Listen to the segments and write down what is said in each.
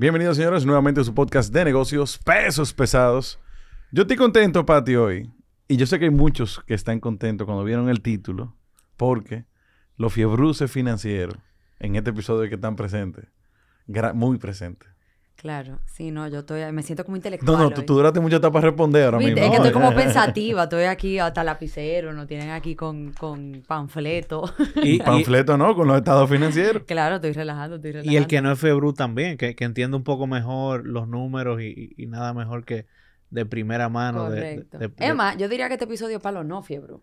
Bienvenidos, señores, nuevamente a su podcast de negocios, pesos pesados. Yo estoy contento, Pati, hoy. Y yo sé que hay muchos que están contentos cuando vieron el título, porque lo fiebruces financiero en este episodio que están presentes, muy presentes. Claro, sí, no, yo estoy, me siento como intelectual. No, no, tú, duraste mucho tiempo para responder ahora mismo. Es que estoy como pensativa, estoy aquí hasta lapicero, ¿no? tienen aquí con, con panfleto. Y panfleto no, con los estados financieros. Claro, estoy relajando, estoy relajando. Y el que no es Febru también, que, entiende un poco mejor los números y, nada mejor que de primera mano. De, Emma, yo diría que este episodio es para los no Febru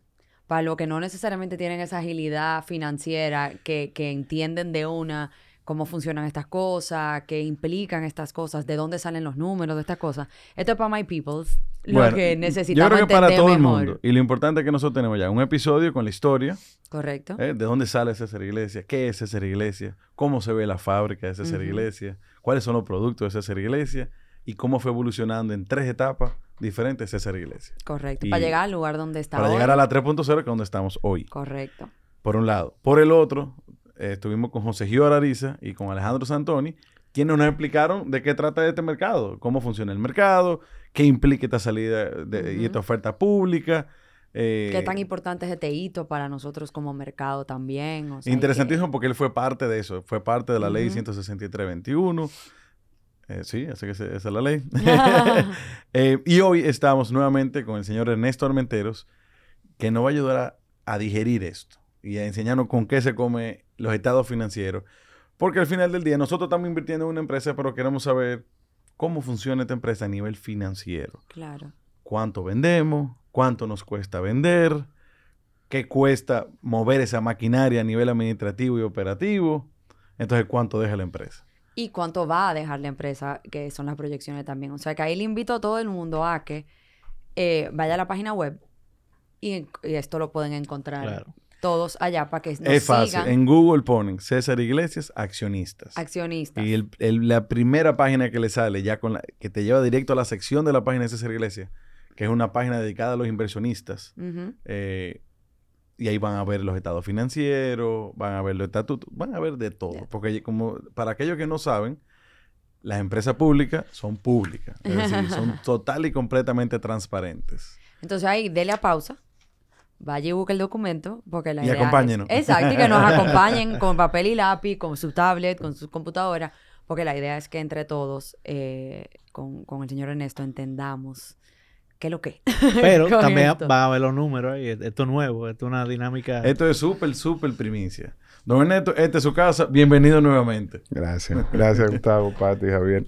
para los que no necesariamente tienen esa agilidad financiera que, que entienden de una cómo funcionan estas cosas, qué implican estas cosas, de dónde salen los números de estas cosas. Esto es para My People, lo que necesitamos. Yo creo que para todo el mundo. Y lo importante es que nosotros tenemos ya un episodio con la historia. Correcto. Eh, ¿De dónde sale César Iglesia? ¿Qué es César Iglesia? ¿Cómo se ve la fábrica de César uh Iglesia? ¿Cuáles son los productos de César Iglesia? Y cómo fue evolucionando en tres etapas diferentes César Iglesia. Correcto. para llegar al lugar donde estamos. Para llegar a la 3.0 que es donde estamos hoy. Correcto. Por un lado. Por el otro, eh, estuvimos con José Gio Arariza y con Alejandro Santoni, quienes nos explicaron de qué trata este mercado, cómo funciona el mercado, qué implica esta salida y esta oferta pública. Eh, qué tan importante es este hito para nosotros como mercado también. interesantísimo porque él fue parte de eso, fue parte de la ley 16321. Eh, sí, esa es la ley. Eh, y hoy estamos nuevamente con el señor Ernesto Armenteros, que nos va a ayudar a digerir esto y a enseñarnos con qué se comen los estados financieros. Porque al final del día nosotros estamos invirtiendo en una empresa, pero queremos saber cómo funciona esta empresa a nivel financiero. Claro. ¿Cuánto vendemos? ¿Cuánto nos cuesta vender? ¿Qué cuesta mover esa maquinaria a nivel administrativo y operativo? Entonces, ¿cuánto deja la empresa? Y cuánto va a dejar la empresa, que son las proyecciones también. O sea, que ahí le invito a todo el mundo a que eh, vaya a la página web y esto lo pueden encontrar claro todos allá para que nos Es fácil. En Google ponen César Iglesias, accionistas. Accionistas. Y la primera página que le sale, ya con que te lleva directo a la sección de la página de César Iglesias, que es una página dedicada a los inversionistas. Eh, y ahí van a ver los estados financieros, van a ver los estatutos, van a ver de todo. Porque como para aquellos que no saben, las empresas públicas son públicas. Es decir, son total y completamente transparentes. Entonces ahí, dele a pausa vaya y busque el documento, porque la y idea acompáñenos. Es, exacto, que nos acompañen con papel y lápiz, con su tablet, con su computadora, porque la idea es que entre todos, eh, con, el señor Ernesto, entendamos qué es lo que. Pero también va a ver los números ahí, e-, esto es nuevo, esto es una dinámica. Esto es súper, súper primicia. Don Ernesto, este es su casa, bienvenido nuevamente. Gracias, gracias Gustavo, Pati, Javier.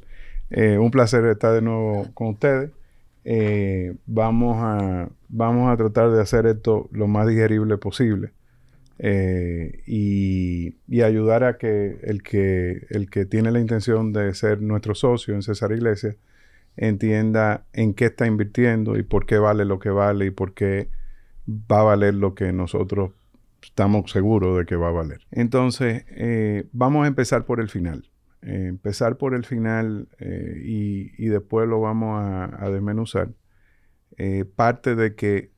Eh, un placer estar de nuevo con ustedes. Eh, vamos, a, vamos a tratar de hacer esto lo más digerible posible. Eh, y, ayudar a que el, que el que tiene la intención de ser nuestro socio en César Iglesias entienda en qué está invirtiendo y por qué vale lo que vale y por qué va a valer lo que nosotros estamos seguros de que va a valer. Entonces, eh, vamos a empezar por el final. Eh, empezar por el final eh, y, después lo vamos a, desmenuzar, eh, parte de que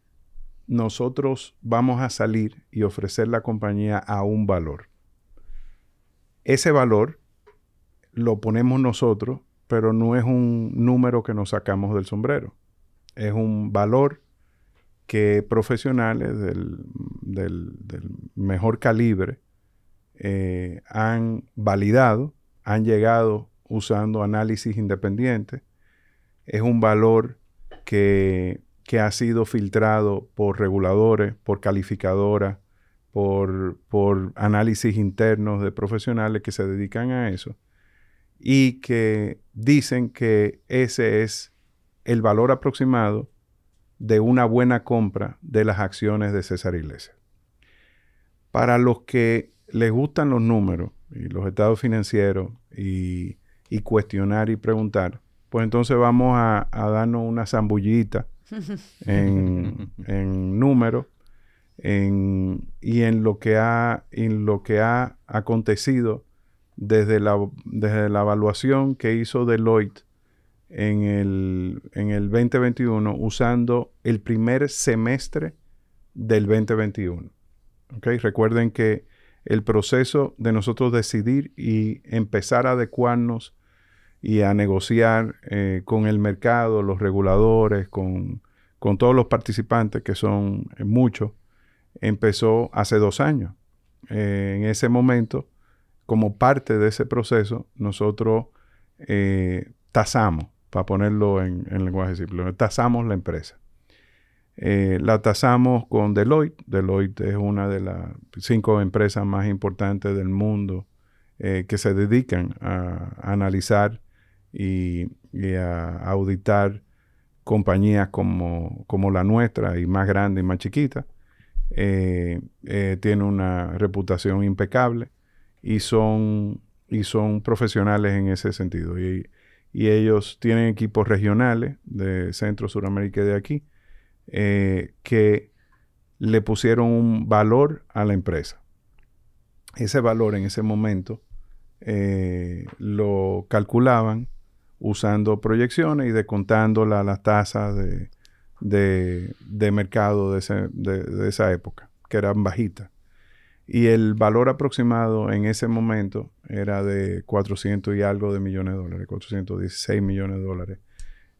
nosotros vamos a salir y ofrecer la compañía a un valor. Ese valor lo ponemos nosotros, pero no es un número que nos sacamos del sombrero. Es un valor que profesionales del, del mejor calibre han validado han llegado usando análisis independiente. Es un valor que, ha sido filtrado por reguladores, por calificadoras, por, por análisis internos de profesionales que se dedican a eso y que dicen que ese es el valor aproximado de una buena compra de las acciones de César Iglesias. Para los que les gustan los números, y los estados financieros y, cuestionar y preguntar, pues entonces vamos a, darnos una zambullita en, en números y en lo que ha, lo que ha acontecido desde la, desde la evaluación que hizo Deloitte en el, 2021 usando el primer semestre del 2021. ¿Okay? Recuerden que el proceso de nosotros decidir y empezar a adecuarnos y a negociar eh, con el mercado, los reguladores, con, todos los participantes, que son eh, muchos, empezó hace dos años. Eh, en ese momento, como parte de ese proceso, nosotros tasamos, para ponerlo en, en lenguaje simple, tasamos la empresa. Eh, la tasamos con Deloitte. Deloitte es una de las cinco empresas más importantes del mundo eh, que se dedican a, analizar y, a auditar compañías como, la nuestra y más grande y más chiquita. Eh, tiene una reputación impecable y son, y son profesionales en ese sentido. Y, y ellos tienen equipos regionales de Centro, Suramérica y de aquí eh, que le pusieron un valor a la empresa. Ese valor en ese momento eh, lo calculaban usando proyecciones y descontando la, las tasas de, mercado de, de, esa época, que eran bajitas. Y el valor aproximado en ese momento era de 400 y algo de millones de dólares, 416 millones de dólares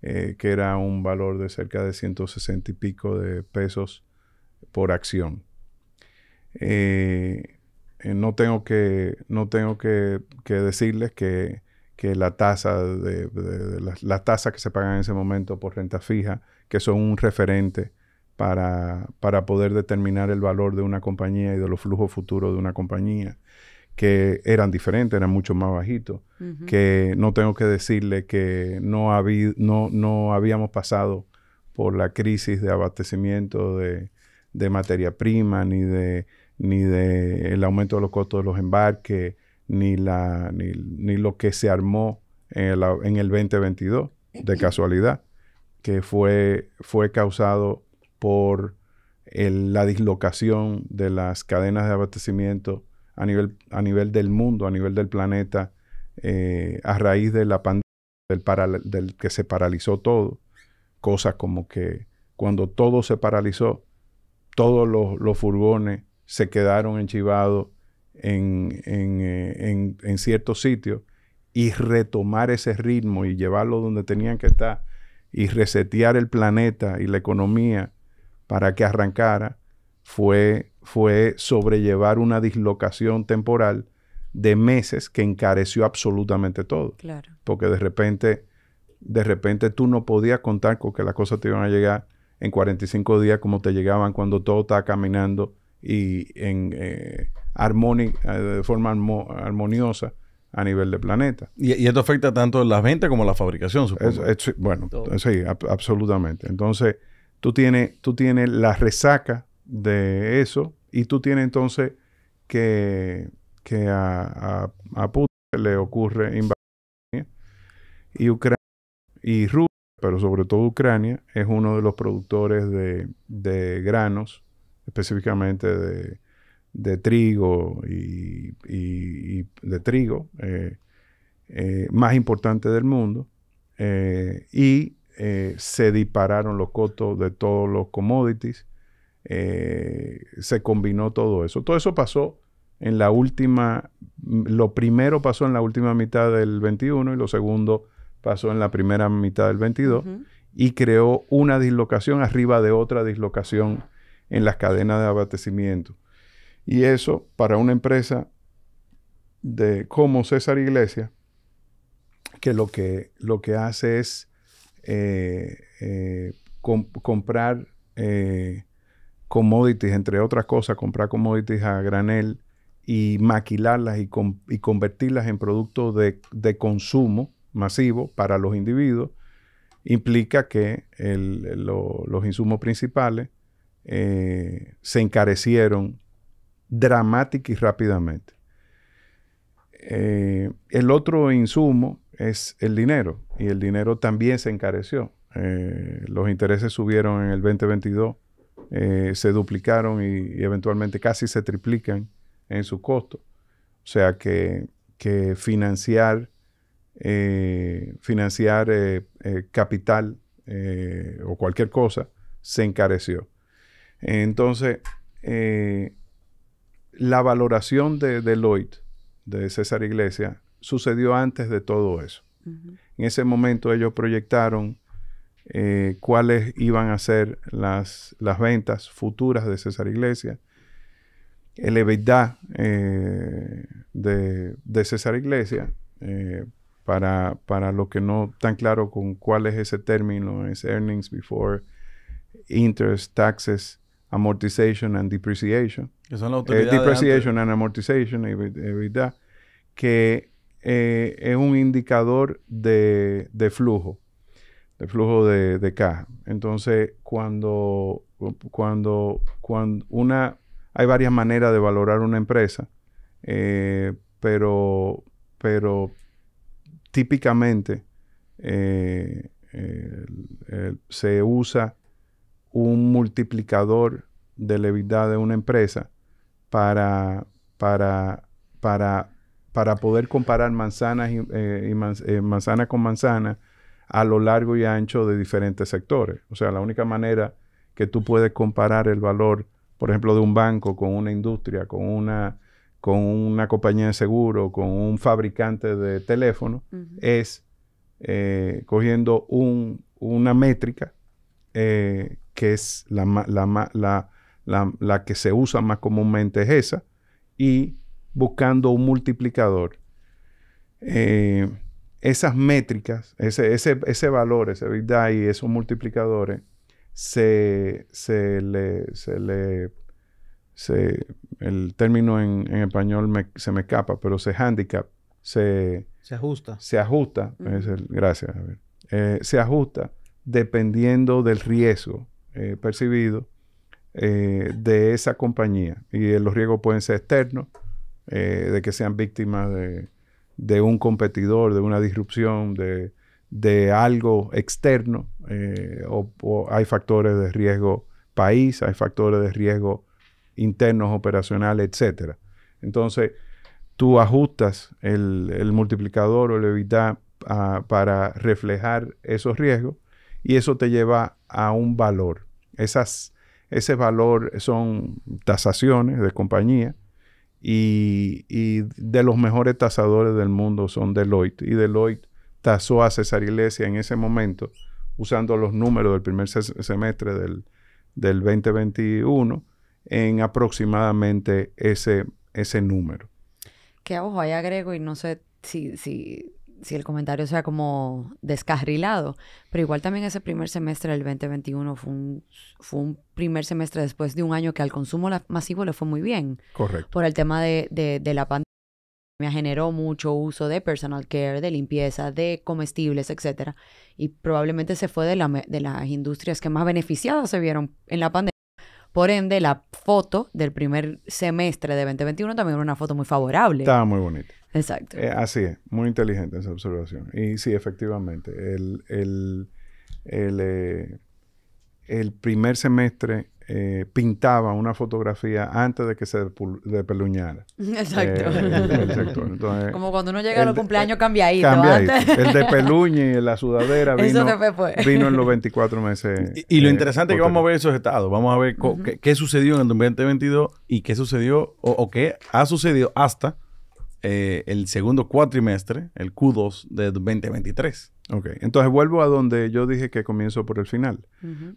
eh, que era un valor de cerca de 160 y pico de pesos por acción. Eh, eh, no tengo que, no tengo que, decirles que, la tasa de, que se paga en ese momento por renta fija, que son un referente para, para poder determinar el valor de una compañía y de los flujos futuros de una compañía que eran diferentes, eran mucho más bajitos, que no tengo que decirle que no, no, no habíamos pasado por la crisis de abastecimiento de, materia prima, ni de ni de el aumento de los costos de los embarques, ni, la, ni, lo que se armó en el, 2022, de casualidad, que fue, fue causado por la dislocación de las cadenas de abastecimiento a nivel, a nivel del mundo, a nivel del planeta, eh, a raíz de la pandemia, del, del que se paralizó todo. Cosas como que cuando todo se paralizó, todos los, furgones se quedaron enchivados en, eh, en, en ciertos sitios y retomar ese ritmo y llevarlo donde tenían que estar y resetear el planeta y la economía para que arrancara, fue, fue sobrellevar una dislocación temporal de meses que encareció absolutamente todo. Claro. Porque de repente, de repente tú no podías contar con que las cosas te iban a llegar en 45 días como te llegaban cuando todo estaba caminando y en eh, eh, de forma armoniosa a nivel de planeta. Y, esto afecta tanto las ventas como la fabricación, supongo. bueno, sí, absolutamente. Entonces, tú tienes, tú tienes la resaca de eso y tú tienes entonces que, a, a, Putin le ocurre invadir y Ucrania y Rusia, pero sobre todo Ucrania, es uno de los productores de, de granos, específicamente de, de trigo y, de trigo eh, eh, más importante del mundo eh, y se dispararon los cotos de todos los commodities eh, se combinó todo eso. Todo eso pasó en la última, mm, lo primero pasó en la última mitad del 21 y lo segundo pasó en la primera mitad del 22 y creó una dislocación arriba de otra dislocación en las cadenas de abastecimiento. Y eso para una empresa de como César Iglesias, que lo que, lo que hace es eh, eh, comprar commodities, entre otras cosas, comprar commodities a granel y maquilarlas y, y convertirlas en productos de, consumo masivo para los individuos, implica que los insumos principales eh, se encarecieron dramáticamente y rápidamente. Eh, el otro insumo es el dinero y el dinero también se encareció. Eh, los intereses subieron en el 2022 eh, se duplicaron y, eventualmente casi se triplican en su costo. O sea que, financiar, eh, financiar eh, capital o cualquier cosa se encareció. Entonces, la valoración de Deloitte, de César Iglesias, sucedió antes de todo eso. En ese momento ellos proyectaron eh, cuáles iban a ser las, las, ventas futuras de César Iglesias, el EBITDA eh, de, César Iglesias, eh, para, para lo que no tan claro con cuál es ese término, es earnings before interest, taxes, amortization and depreciation. Que depreciation and amortization, e EBITDA, que es un indicador de flujo de flujo de, caja. Entonces, cuando, cuando, cuando una, hay varias maneras de valorar una empresa, eh, pero, pero típicamente eh, se usa un multiplicador de levidad de una empresa para, para, para, para poder comparar manzanas y, eh, manzana con manzana a lo largo y ancho de diferentes sectores. O sea, la única manera que tú puedes comparar el valor, por ejemplo, de un banco con una industria, con una, con una compañía de seguro, con un fabricante de teléfono, es eh, cogiendo una métrica eh, que es la, la, que se usa más comúnmente es esa, y buscando un multiplicador. Eh, esas métricas, ese, ese, ese valor, ese Big y esos multiplicadores, se, se le, se le el término en, en español se me escapa, pero se handicap, se... ajusta. Se ajusta, gracias. Eh, se ajusta dependiendo del riesgo eh, percibido eh, de esa compañía. Y los riesgos pueden ser externos, de que sean víctimas de, de un competidor, de una disrupción, de, algo externo, eh, o, hay factores de riesgo país, hay factores de riesgo internos, operacionales, etc. Entonces, tú ajustas el, multiplicador o el evita ah, para reflejar esos riesgos y eso te lleva a un valor. Esas, ese valor son tasaciones de compañía y, de los mejores tasadores del mundo son Deloitte. Y Deloitte tasó a César Iglesias en ese momento, usando los números del primer semestre del, 2021, en aproximadamente ese, ese número. Que ojo, ahí agrego y no sé si, si si el comentario sea como descarrilado, pero igual también ese primer semestre del 2021 fue un, fue un primer semestre después de un año que al consumo masivo le fue muy bien. Correcto. Por el tema de, la pandemia generó mucho uso de personal care, de limpieza, de comestibles, etcétera, y probablemente se fue de, de las industrias que más beneficiadas se vieron en la pandemia. Por ende, la foto del primer semestre de 2021 también era una foto muy favorable. Estaba muy bonita. Exacto. Eh, así es, muy inteligente esa observación. Y sí, efectivamente, el, el, eh, primer semestre eh, pintaba una fotografía antes de que se depeluñara. Exacto. Como cuando uno llega a los cumpleaños Cambia ahí. El de Peluña y la sudadera vino, vino, en los 24 meses. Y, lo interesante es que vamos a ver esos estados. Vamos a ver qué, sucedió en el 2022 y qué sucedió o qué ha sucedido hasta eh, el segundo cuatrimestre, el Q2 de 2023. Ok, entonces vuelvo a donde yo dije que comienzo por el final.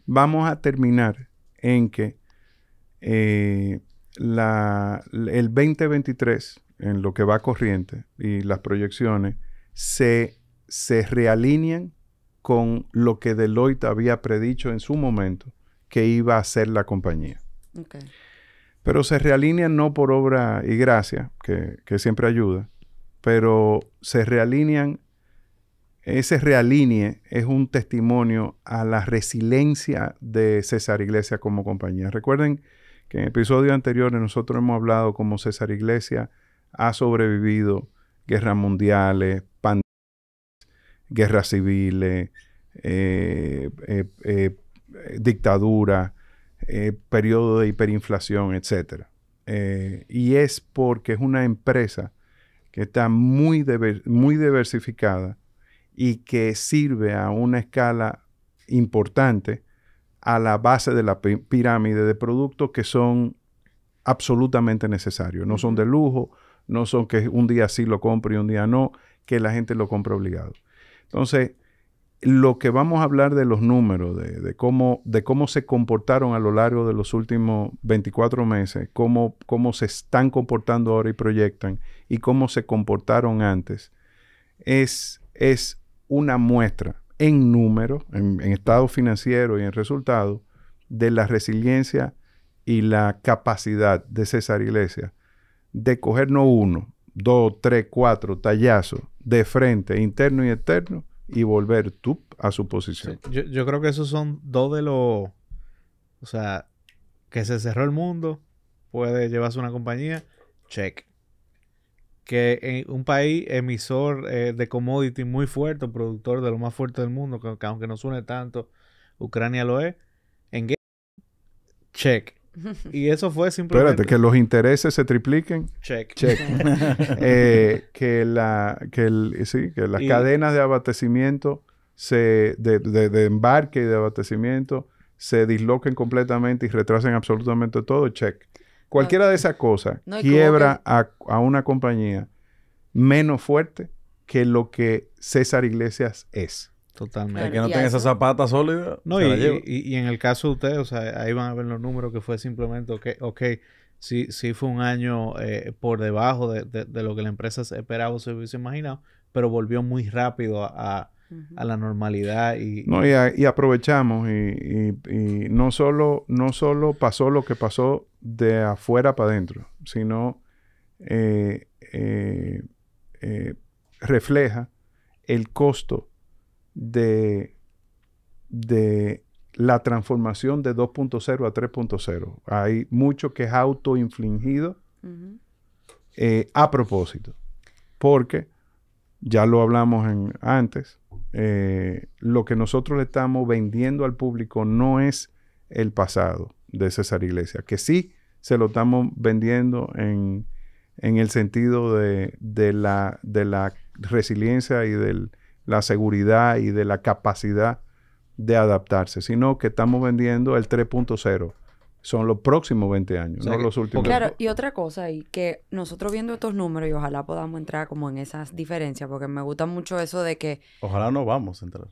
Vamos a terminar en que eh, el 2023, en lo que va corriente y las proyecciones, se, se realinean con lo que Deloitte había predicho en su momento que iba a ser la compañía pero se realinean no por obra y gracia, que, siempre ayuda, pero se realinean, ese realine es un testimonio a la resiliencia de César Iglesia como compañía. Recuerden que en episodios anteriores nosotros hemos hablado cómo César Iglesia ha sobrevivido guerras mundiales, pandemias, guerras civiles, eh, eh, eh, dictadura. dictaduras eh, periodo de hiperinflación, etcétera eh, y es porque es una empresa que está muy, muy diversificada y que sirve a una escala importante a la base de la pirámide de productos que son absolutamente necesarios. No son de lujo, no son que un día sí lo compre y un día no, que la gente lo compra obligado. Entonces, lo que vamos a hablar de los números, de, cómo, de cómo se comportaron a lo largo de los últimos 24 meses, cómo, cómo se están comportando ahora y proyectan, y cómo se comportaron antes, es, es una muestra en número, en, estado financiero y en resultado de la resiliencia y la capacidad de César Iglesias de cogernos uno, dos, tres, cuatro tallazos de frente, interno y externo, y volver tú a su posición. Yo, creo que esos son dos de los. O sea, que se cerró el mundo, puede llevarse una compañía, check. Que en un país emisor eh, de commodity muy fuerte, productor de lo más fuerte del mundo, que, aunque no suene tanto, Ucrania lo es, en check. Y eso fue simplemente... Espérate, que los intereses se tripliquen. Check. Eh, que la, las cadenas de abastecimiento, se, de, embarque y de abastecimiento, se disloquen completamente y retrasen absolutamente todo. Check. Cualquiera de esas cosas quiebra a una compañía menos fuerte que lo que César Iglesias es. Totalmente. que no tenga esa zapata sólida. No, y, en el caso de ustedes, o sea, ahí van a ver los números que fue simplemente, ok, okay sí, sí fue un año eh, por debajo de, lo que la empresa esperaba o se hubiese imaginado, pero volvió muy rápido a, la normalidad. Y, no, y, aprovechamos, y, no, solo, no solo pasó lo que pasó de afuera para adentro, sino eh, eh, refleja el costo de, la transformación de 2.0 a 3.0. Hay mucho que es autoinfligido eh, a propósito, porque ya lo hablamos antes, eh, lo que nosotros le estamos vendiendo al público no es el pasado de César Iglesias, que sí se lo estamos vendiendo en, en el sentido de, la, de la resiliencia y del la seguridad y de la capacidad de adaptarse, sino que estamos vendiendo el 3.0. Son los próximos 20 años, no los últimos. Claro, y otra cosa, y que nosotros viendo estos números, y ojalá podamos entrar como en esas diferencias, porque me gusta mucho eso de que... Ojalá no vamos a entrar.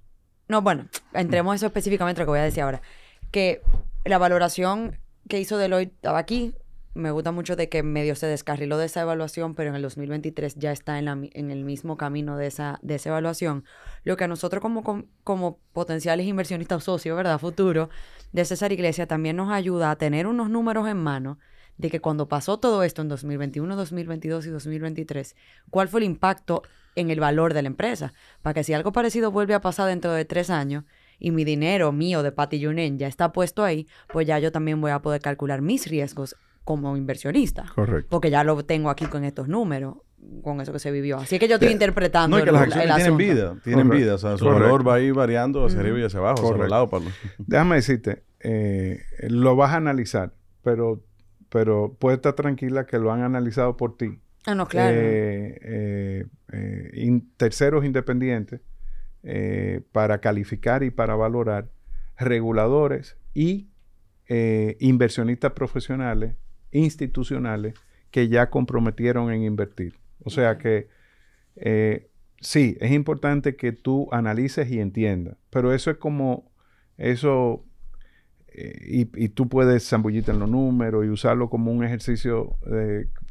No, bueno, entremos eso específicamente, lo que voy a decir ahora. Que la valoración que hizo Deloitte estaba aquí, me gusta mucho de que medio se descarriló de esa evaluación, pero en el 2023 ya está en, la, en el mismo camino de esa, de evaluación. Lo que a nosotros como, como, potenciales inversionistas o socios, ¿verdad? Futuro, de César Iglesia también nos ayuda a tener unos números en mano de que cuando pasó todo esto en 2021, 2022 y 2023, ¿cuál fue el impacto en el valor de la empresa? Para que si algo parecido vuelve a pasar dentro de tres años, y mi dinero mío de Patty Yunen ya está puesto ahí, pues ya yo también voy a poder calcular mis riesgos como inversionista. Correcto. Porque ya lo tengo aquí con estos números, con eso que se vivió. Así que yo estoy eh, interpretando. No, que las tienen vida, tienen vida. O sea, su valor va a ir variando hacia arriba y hacia abajo, hacia Déjame decirte, eh, lo vas a analizar, pero, pero puedes estar tranquila que lo han analizado por ti. Ah, no, claro. Eh, terceros independientes para calificar y para valorar reguladores y inversionistas profesionales institucionales que ya comprometieron en invertir. O sea que eh, sí, es importante que tú analices y entiendas, pero eso es como, eso, eh, y, tú puedes zambullirte en los números y usarlo como un ejercicio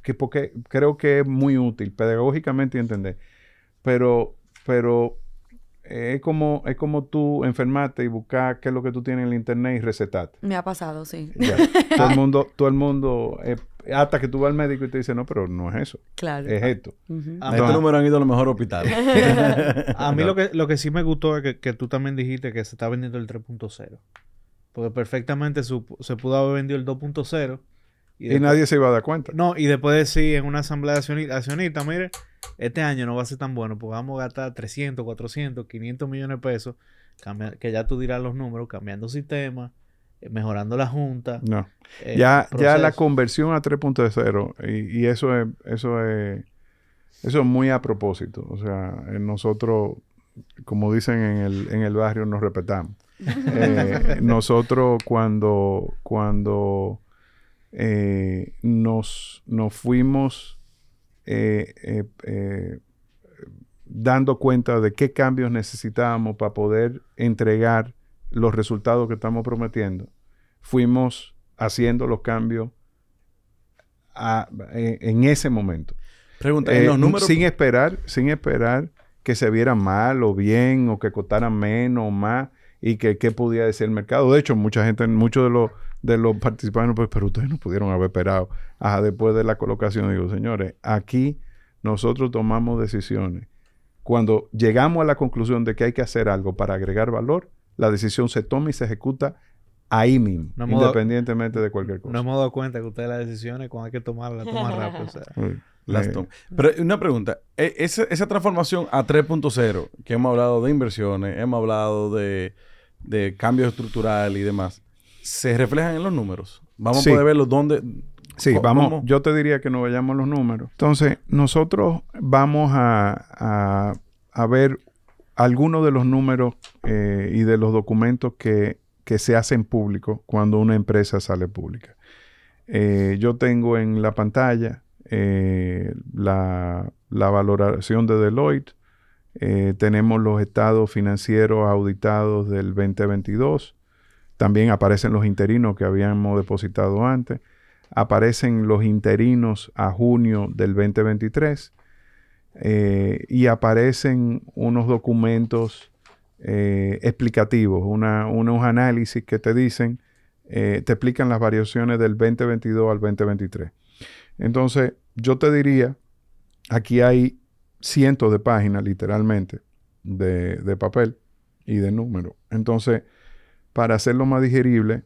que porque creo que es muy útil pedagógicamente entender, pero, pero eh, es como, es como tú enfermarte y buscar qué es lo que tú tienes en el internet y recetarte. Me ha pasado, sí. todo el mundo, todo el mundo eh, hasta que tú vas al médico y te dice, no, pero no es eso. Claro. Es esto. A este número han ido a los mejores hospitales. a mí lo, que, lo que sí me gustó es que, tú también dijiste que se está vendiendo el 3.0. Porque perfectamente se pudo haber vendido el 2.0 y, nadie se iba a dar cuenta. No, y después decir en una asamblea de accionistas, mire, este año no va a ser tan bueno, pues vamos a gastar 300, 400, 500 millones de pesos, que ya tú dirás los números, cambiando sistema eh, mejorando la junta. No. Eh, ya, ya la conversión a 3.0, y, y eso es, eso es, eso es muy a propósito. O sea, eh, nosotros, como dicen en el, en el barrio, nos respetamos. nosotros cuando, cuando eh, nos, nos, fuimos eh, eh, eh, dando cuenta de qué cambios necesitábamos para poder entregar los resultados que estamos prometiendo. Fuimos haciendo los cambios en ese momento. Sin esperar, sin esperar que se viera mal o bien o que costara menos o más y que qué podía decir el mercado. De hecho, mucha gente, muchos de los de los participantes, pues, pero ustedes no pudieron haber esperado Ajá, después de la colocación. Digo, señores, aquí nosotros tomamos decisiones. Cuando llegamos a la conclusión de que hay que hacer algo para agregar valor, la decisión se toma y se ejecuta ahí mismo, independientemente de cualquier cosa. No hemos dado cuenta que ustedes las decisiones cuando hay que tomarlas, las toman rápido. Las eh. Pero una pregunta, e, esa, esa transformación a 3.0, que hemos hablado de inversiones, hemos hablado de, de cambios estructurales y demás, se reflejan en los números. Vamos a poder verlos dónde. Sí, vamos. Yo te diría que no vayamos los números. Entonces, nosotros vamos a, ver algunos de los números eh, y de los documentos que, se hacen públicos cuando una empresa sale pública. Eh, yo tengo en la pantalla eh, la, la, valoración de Deloitte. tenemos los estados financieros auditados del 2022. También aparecen los interinos que habíamos depositado antes. Aparecen los interinos a junio del 2023. Eh, y aparecen unos documentos eh, explicativos, una, unos análisis que te dicen, eh, te explican las variaciones del 2022 al 2023. Entonces, yo te diría, aquí hay cientos de páginas, literalmente, de, de papel y de número. Entonces, para hacerlo más digerible,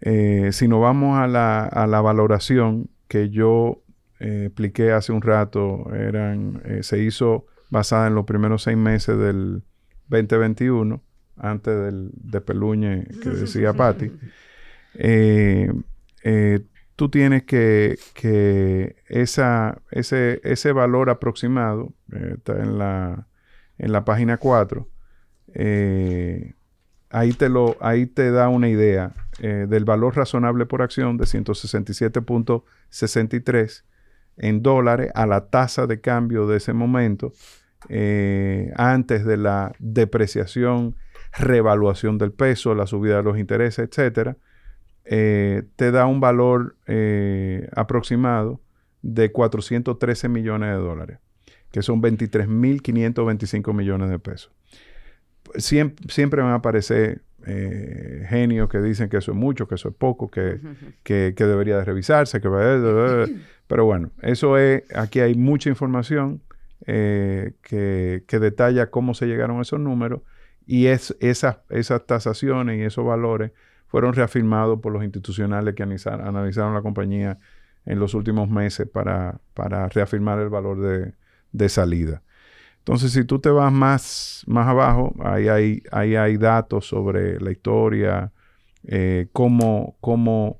eh, si nos vamos a la, valoración que yo eh, expliqué hace un rato, eran, eh, se hizo basada en los primeros seis meses del 2021, antes del de Peluñe que decía Patti, tú tienes que, que esa, ese, ese, valor aproximado, está en la, en la página 4, eh, ahí te, lo, ahí te da una idea eh, del valor razonable por acción de 167.63 en dólares a la tasa de cambio de ese momento eh, antes de la depreciación, revaluación del peso, la subida de los intereses, etcétera, eh, te da un valor aproximado de 413 millones de dólares, que son 23.525 millones de pesos siempre, van me aparecer eh, genios que dicen que eso es mucho, que eso es poco, que, debería de revisarse, que... Pero bueno, eso es, aquí hay mucha información eh, que, detalla cómo se llegaron a esos números y es, esas, esas tasaciones y esos valores fueron reafirmados por los institucionales que analizaron, analizaron la compañía en los últimos meses para, reafirmar el valor de salida. Entonces, si tú te vas más, más abajo, ahí hay, ahí hay datos sobre la historia, eh, cómo, cómo,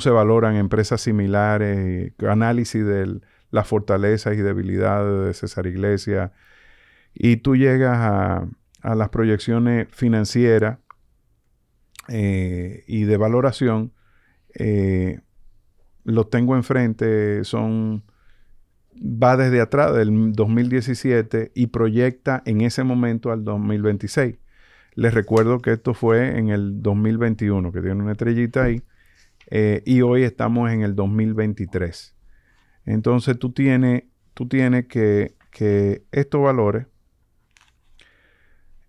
se valoran empresas similares, eh, análisis de las fortalezas y debilidades de César Iglesias. Y tú llegas a, las proyecciones financieras eh, y de valoración. los tengo enfrente, son va desde atrás del 2017 y proyecta en ese momento al 2026. Les recuerdo que esto fue en el 2021, que tiene una estrellita ahí, eh, y hoy estamos en el 2023. Entonces tú tienes, tú tienes que, que estos valores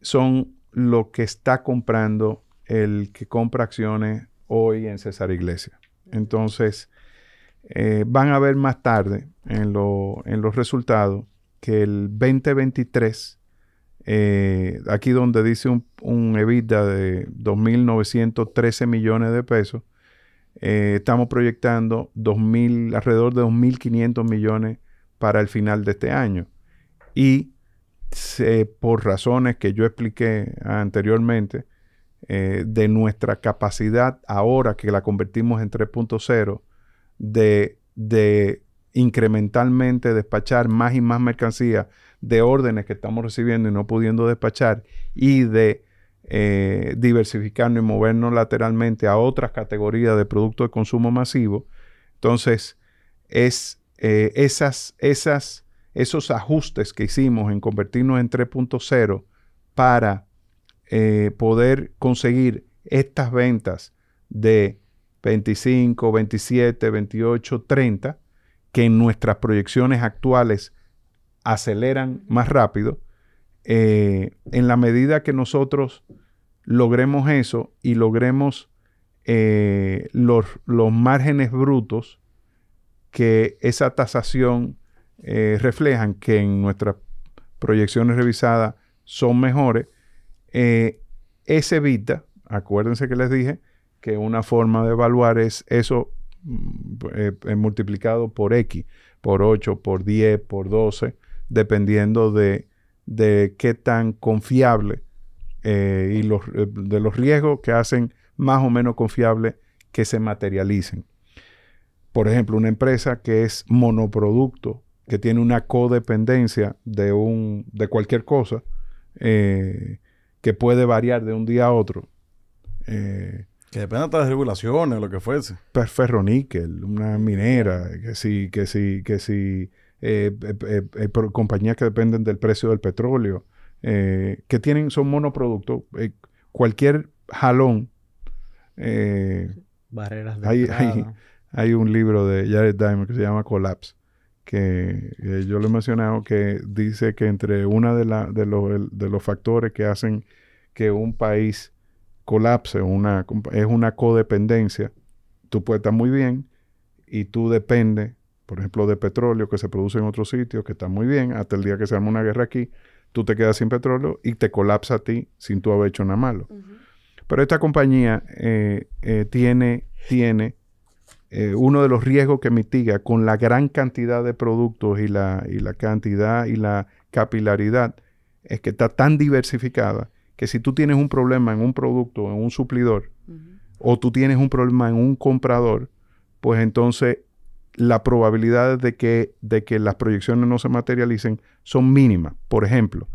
son lo que está comprando el que compra acciones hoy en César Iglesias. Entonces, eh, van a ver más tarde en, los resultados que el 2023, eh, aquí donde dice un, un EBITDA de 2.913 millones de pesos, eh, estamos proyectando alrededor de 2.500 millones para el final de este año. Y por razones que yo expliqué anteriormente, de nuestra capacidad ahora que la convertimos en 3.0 de, de incrementalmente despachar más y más mercancía de órdenes que estamos recibiendo y no pudiendo despachar y de eh, diversificarnos y movernos lateralmente a otras categorías de productos de consumo masivo. Entonces, es eh, esas, esas, esos ajustes que hicimos en convertirnos en 3.0 para eh, poder conseguir estas ventas de 25, 27, 28, 30, que en nuestras proyecciones actuales aceleran más rápido, eh, en la medida que nosotros logremos eso y logremos eh, los, márgenes brutos que esa tasación eh, reflejan, que en nuestras proyecciones revisadas son mejores, ese evita, acuérdense que les dije, que una forma de evaluar es eso mm, eh, eh, multiplicado por X, por 8, por 10, por 12, dependiendo de, qué tan confiable eh, y de los riesgos que hacen más o menos confiable que se materialicen. Por ejemplo, una empresa que es monoproducto, que tiene una codependencia de, un, de cualquier cosa, que puede variar de un día a otro. Que depende de las regulaciones, lo que fuese. níquel, una minera, que si, que si, que si, eh, eh, eh, eh compañías que dependen del precio del petróleo, que tienen, son monoproductos. cualquier jalón. Barreras de hay, hay, un libro de Jared Diamond que se llama Collapse, que yo lo he mencionado, que dice que entre uno de los factores que hacen que un país colapse, es una codependencia. Tú puedes estar muy bien y tú dependes, por ejemplo, de petróleo que se produce en otros sitios, que está muy bien, hasta el día que se arma una guerra aquí, tú te quedas sin petróleo y te colapsa a ti sin tú haber hecho nada malo. Pero esta compañía eh, eh, tiene, tiene eh, uno de los riesgos que mitiga con la gran cantidad de productos y la, y la cantidad y la capilaridad es que está tan diversificada que si tú tienes un problema en un producto, en un suplidor, o tú tienes un problema en un comprador, pues entonces la probabilidad de que, de que las proyecciones no se materialicen son mínimas. Por ejemplo,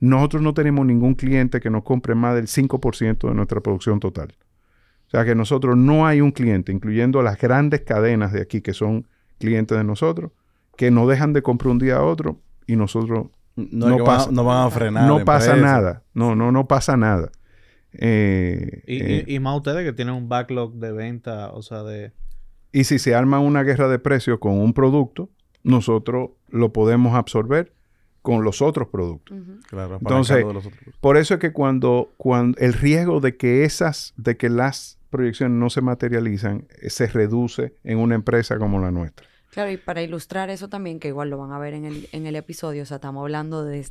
nosotros no tenemos ningún cliente que nos compre más del 5% de nuestra producción total. O sea que nosotros no hay un cliente, incluyendo las grandes cadenas de aquí que son clientes de nosotros, que no dejan de comprar un día a otro y nosotros no, pasa, van, a frenar. No pasa nada. No, no, no pasa nada. Eh, eh, y, más ustedes que tienen un backlog de venta, o sea, de... Y si se arma una guerra de precios con un producto, nosotros lo podemos absorber con los otros productos. Claro, Entonces, por eso es que cuando, cuando el riesgo de que esas, de que las proyecciones no se materializan, eh, se reduce en una empresa como la nuestra. Claro, y para ilustrar eso también, que igual lo van a ver en el, episodio, o sea, estamos hablando de,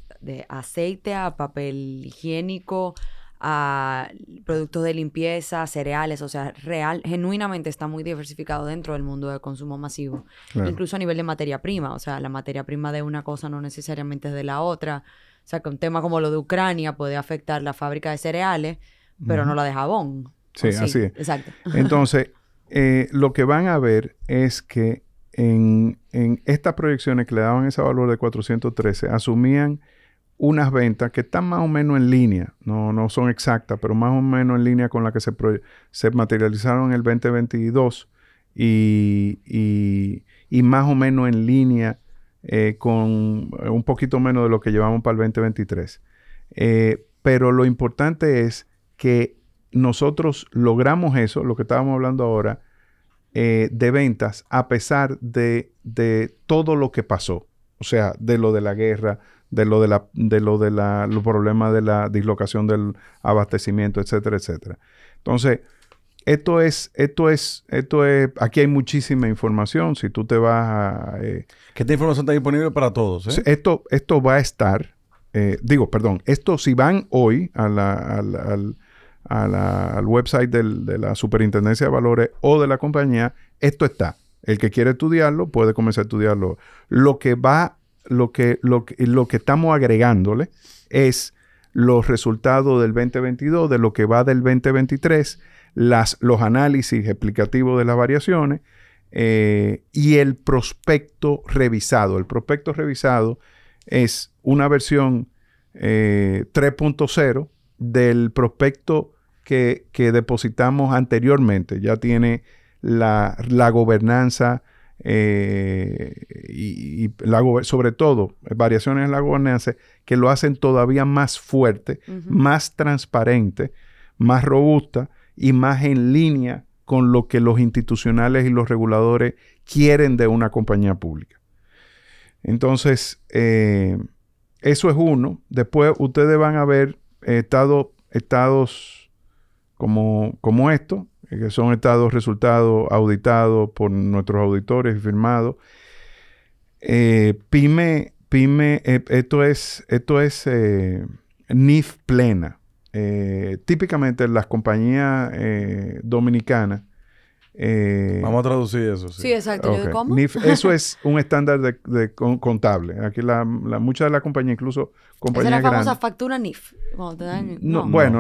aceite a papel higiénico, a productos de limpieza, cereales, o sea, real, genuinamente está muy diversificado dentro del mundo del consumo masivo, incluso a nivel de materia prima, o sea, la materia prima de una cosa no necesariamente es de la otra, o sea, que un tema como lo de Ucrania puede afectar la fábrica de cereales, pero no la de jabón. Sí, así es. Exacto. Entonces, eh, lo que van a ver es que en, estas proyecciones que le daban ese valor de 413, asumían unas ventas que están más o menos en línea, no, no son exactas, pero más o menos en línea con la que se, materializaron en el 2022 y, más o menos en línea eh, con eh, un poquito menos de lo que llevamos para el 2023. Eh, pero lo importante es que nosotros logramos eso, lo que estábamos hablando ahora, eh, de ventas a pesar de, todo lo que pasó. O sea, de lo de la guerra, de lo de la, de lo de la, los problemas de la dislocación del abastecimiento, etcétera, etcétera. Entonces, esto es, esto es, esto es, aquí hay muchísima información. Si tú te vas a. Eh, que esta información está disponible para todos. ¿eh? Esto, esto va a estar. digo, perdón, esto si van hoy al, al website de la Superintendencia de Valores o de la compañía, esto está. El que quiere estudiarlo puede comenzar a estudiarlo. Lo que va, lo que, lo, lo que estamos agregándole es los resultados del 2022, de lo que va del 2023, las, los análisis explicativos de las variaciones eh, y el prospecto revisado. El prospecto revisado es una versión 3.0 eh, del prospecto que, depositamos anteriormente. Ya tiene la, gobernanza eh, y, la sobre todo eh, variaciones en la gobernanza que lo hacen todavía más fuerte, más transparente, más robusta y más en línea con lo que los institucionales y los reguladores quieren de una compañía pública. Entonces, eh, eso es uno. Después ustedes van a ver estados como, esto, eh, que son estados resultados auditados por nuestros auditores y firmados. Eh, PYME, eh, esto es, esto es NIF plena. típicamente las compañías dominicanas eh, Vamos a traducir eso. Sí, exacto. eso es un estándar de, contable. Aquí la, muchas de la compañía incluso compañías grandes... la famosa factura NIF. Bueno,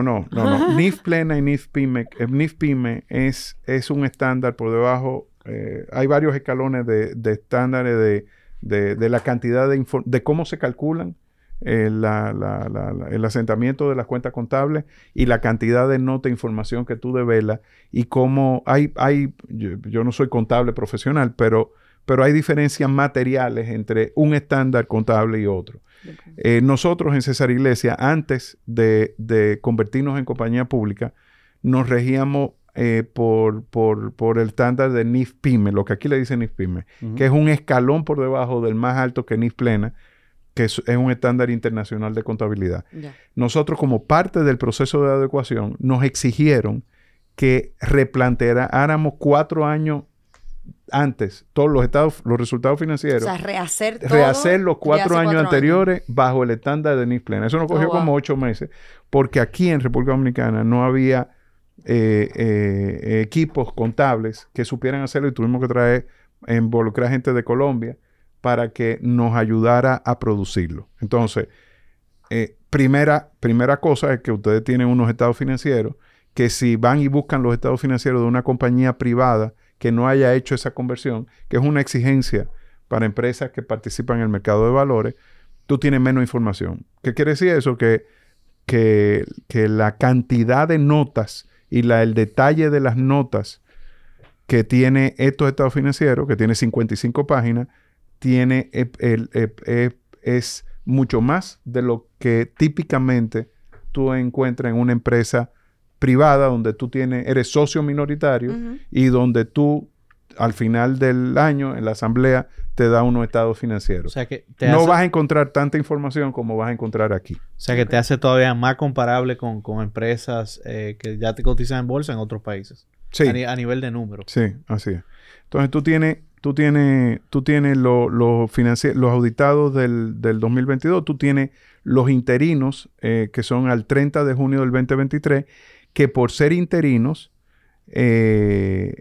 no, no, no, NIF plena y NIF pyme. Eh, NIF pyme es, es un estándar por debajo. Eh, hay varios escalones de, estándares de, de, la cantidad de, de cómo se calculan eh, el asentamiento de las cuentas contables y la cantidad de nota e información que tú develas y cómo hay, hay yo, no soy contable profesional, pero, pero hay diferencias materiales entre un estándar contable y otro. Eh, nosotros en César Iglesia, antes de, convertirnos en compañía pública, nos regíamos eh, por, el estándar de NIF PYME, lo que aquí le dice NIF PYME, que es un escalón por debajo del más alto que NIF plena, que es, un estándar internacional de contabilidad. Nosotros como parte del proceso de adecuación nos exigieron que replanteáramos cuatro años antes todos los estados, los resultados financieros. O sea, rehacer, todo, rehacer los cuatro años anteriores bajo el estándar de NIF Plena. Eso nos cogió oh, como ocho meses, porque aquí en República Dominicana no había eh, eh, equipos contables que supieran hacerlo y tuvimos que traer, involucrar gente de Colombia para que nos ayudara a producirlo. Entonces, eh, primera, primera cosa es que ustedes tienen unos estados financieros, que si van y buscan los estados financieros de una compañía privada que no haya hecho esa conversión, que es una exigencia para empresas que participan en el mercado de valores, tú tienes menos información. ¿Qué quiere decir eso? Que, que, que la cantidad de notas y la, el detalle de las notas que tiene estos estados financieros, que tiene 55 páginas, tiene, es mucho más de lo que típicamente tú encuentras en una empresa privada donde tú tienes, eres socio minoritario y donde tú al final del año en la asamblea te da unos estados financieros. O sea que no vas a encontrar tanta información como vas a encontrar aquí. O sea que te hace todavía más comparable con, empresas eh, que ya te cotizan en bolsa en otros países. Sí. A, a nivel de número. Sí, así es. Entonces tú tienes tú tienes, tú los auditados del, 2022, tú tienes los interinos eh, que son al 30 de junio del 2023, que por ser interinos eh,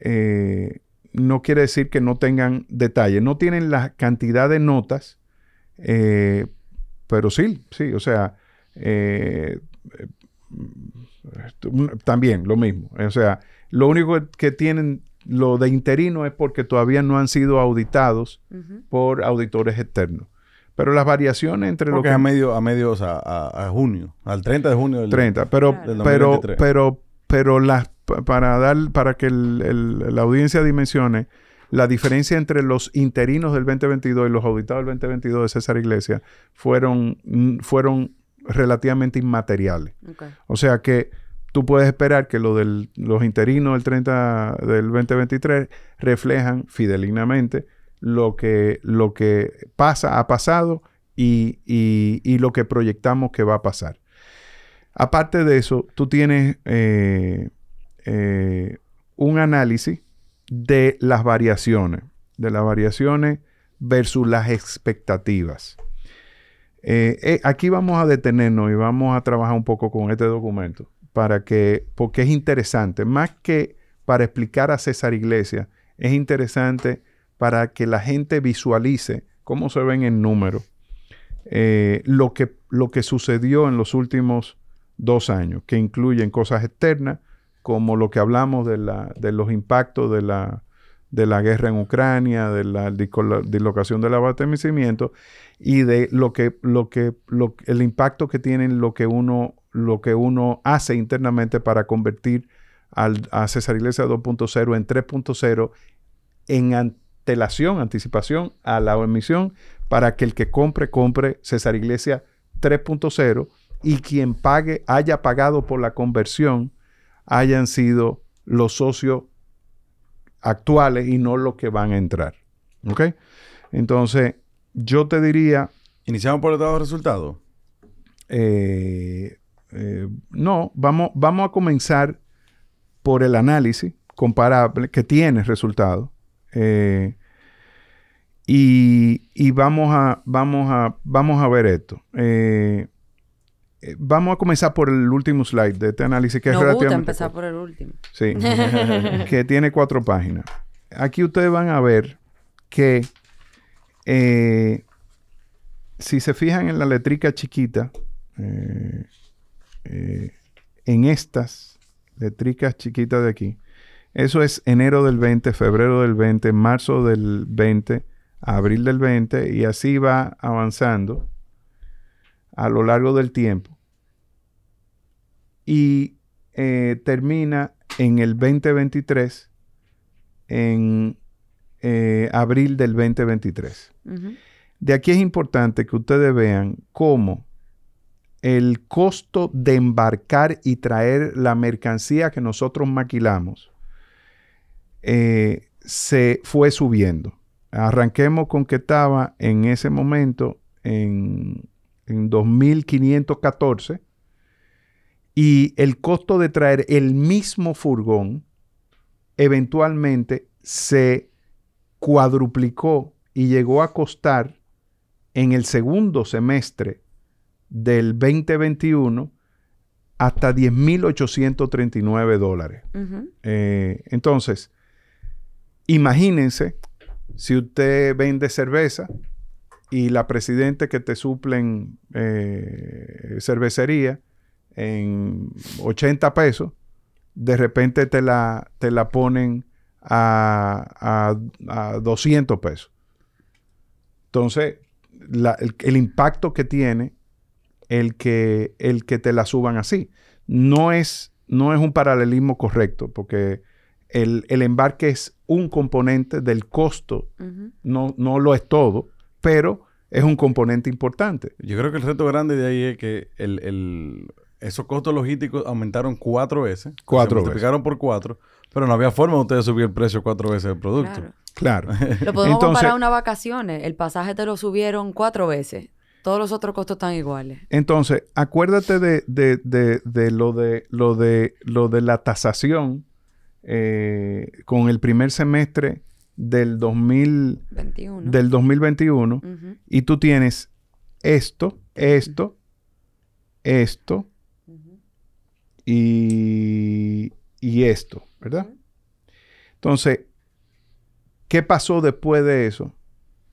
eh, no quiere decir que no tengan detalle, no tienen la cantidad de notas, pero sí, sí, o sea, mm, también lo mismo, o sea, lo único que tienen lo de interino es porque todavía no han sido auditados por auditores externos. Pero las variaciones entre porque lo que... a medio, a medio, a, junio, al 30 de junio del 30, pero, pero, pero, las, para dar, para que la audiencia dimensione, la diferencia entre los interinos del 2022 y los auditados del 2022 de César Iglesias fueron, mm, fueron relativamente inmateriales. O sea que tú puedes esperar que lo de los interinos del 30 del 2023 reflejan fidelinamente lo que, lo que pasa, ha pasado y, lo que proyectamos que va a pasar. Aparte de eso, tú tienes eh, eh, un análisis de las variaciones, de las variaciones versus las expectativas. Eh, aquí vamos a detenernos y vamos a trabajar un poco con este documento para que, porque es interesante, más que para explicar a César Iglesias, es interesante para que la gente visualice cómo se ven en número eh, lo, que, lo que sucedió en los últimos dos años, que incluyen cosas externas, como lo que hablamos de, los impactos de la, guerra en Ucrania, de la dislocación del abastecimiento y de lo que, lo que, el impacto que tienen lo que uno lo que uno hace internamente para convertir al, a César Iglesia 2.0 en 3.0 en antelación, anticipación a la emisión para que el que compre, compre César Iglesia 3.0 y quien pague, haya pagado por la conversión, hayan sido los socios actuales y no los que van a entrar. ¿Ok? Entonces, yo te diría... ¿Iniciamos por el dado Eh, eh, no, vamos, vamos a comenzar por el análisis comparable que tiene resultado. Eh, y, y vamos, a, vamos, a, vamos a ver esto. Eh, vamos a comenzar por el último slide de este análisis que es relativamente... Gusta empezar por el último. Sí, que tiene cuatro páginas. Aquí ustedes van a ver que si se fijan en la letrica chiquita, eh, en estas letricas chiquitas de aquí, eso es enero del 20, febrero del 20, marzo del 20, abril del 20, y así va avanzando a lo largo del tiempo. Y eh, termina en el 2023, en eh, abril del 2023. De aquí es importante que ustedes vean cómo el costo de embarcar y traer la mercancía que nosotros maquilamos eh, se fue subiendo. Arranquemos con que estaba en ese momento en, en 2514 y el costo de traer el mismo furgón eventualmente se cuadruplicó y llegó a costar en el segundo semestre del 2021 hasta 10.839 dólares. Eh, entonces, imagínense si usted vende cerveza y la presidente que te suplen eh, cervecería en 80 pesos, de repente te la, te la ponen a, a, 200 pesos. Entonces, el, impacto que tiene el que, el que te la suban así. No es, no es un paralelismo correcto, porque el, embarque es un componente del costo, no, no lo es todo, pero es un componente importante. Yo creo que el reto grande de ahí es que el, esos costos logísticos aumentaron cuatro veces. Cuatro se multiplicaron por cuatro. Pero no había forma de ustedes subir el precio cuatro veces del producto. Claro. Lo podemos comparar a unas vacaciones. El pasaje te lo subieron cuatro veces. Todos los otros costos están iguales. Entonces, acuérdate de, lo de lo de lo de la tasación eh, con el primer semestre del del 2021 y tú tienes esto, esto, esto y, esto, ¿verdad? Entonces, ¿qué pasó después de eso?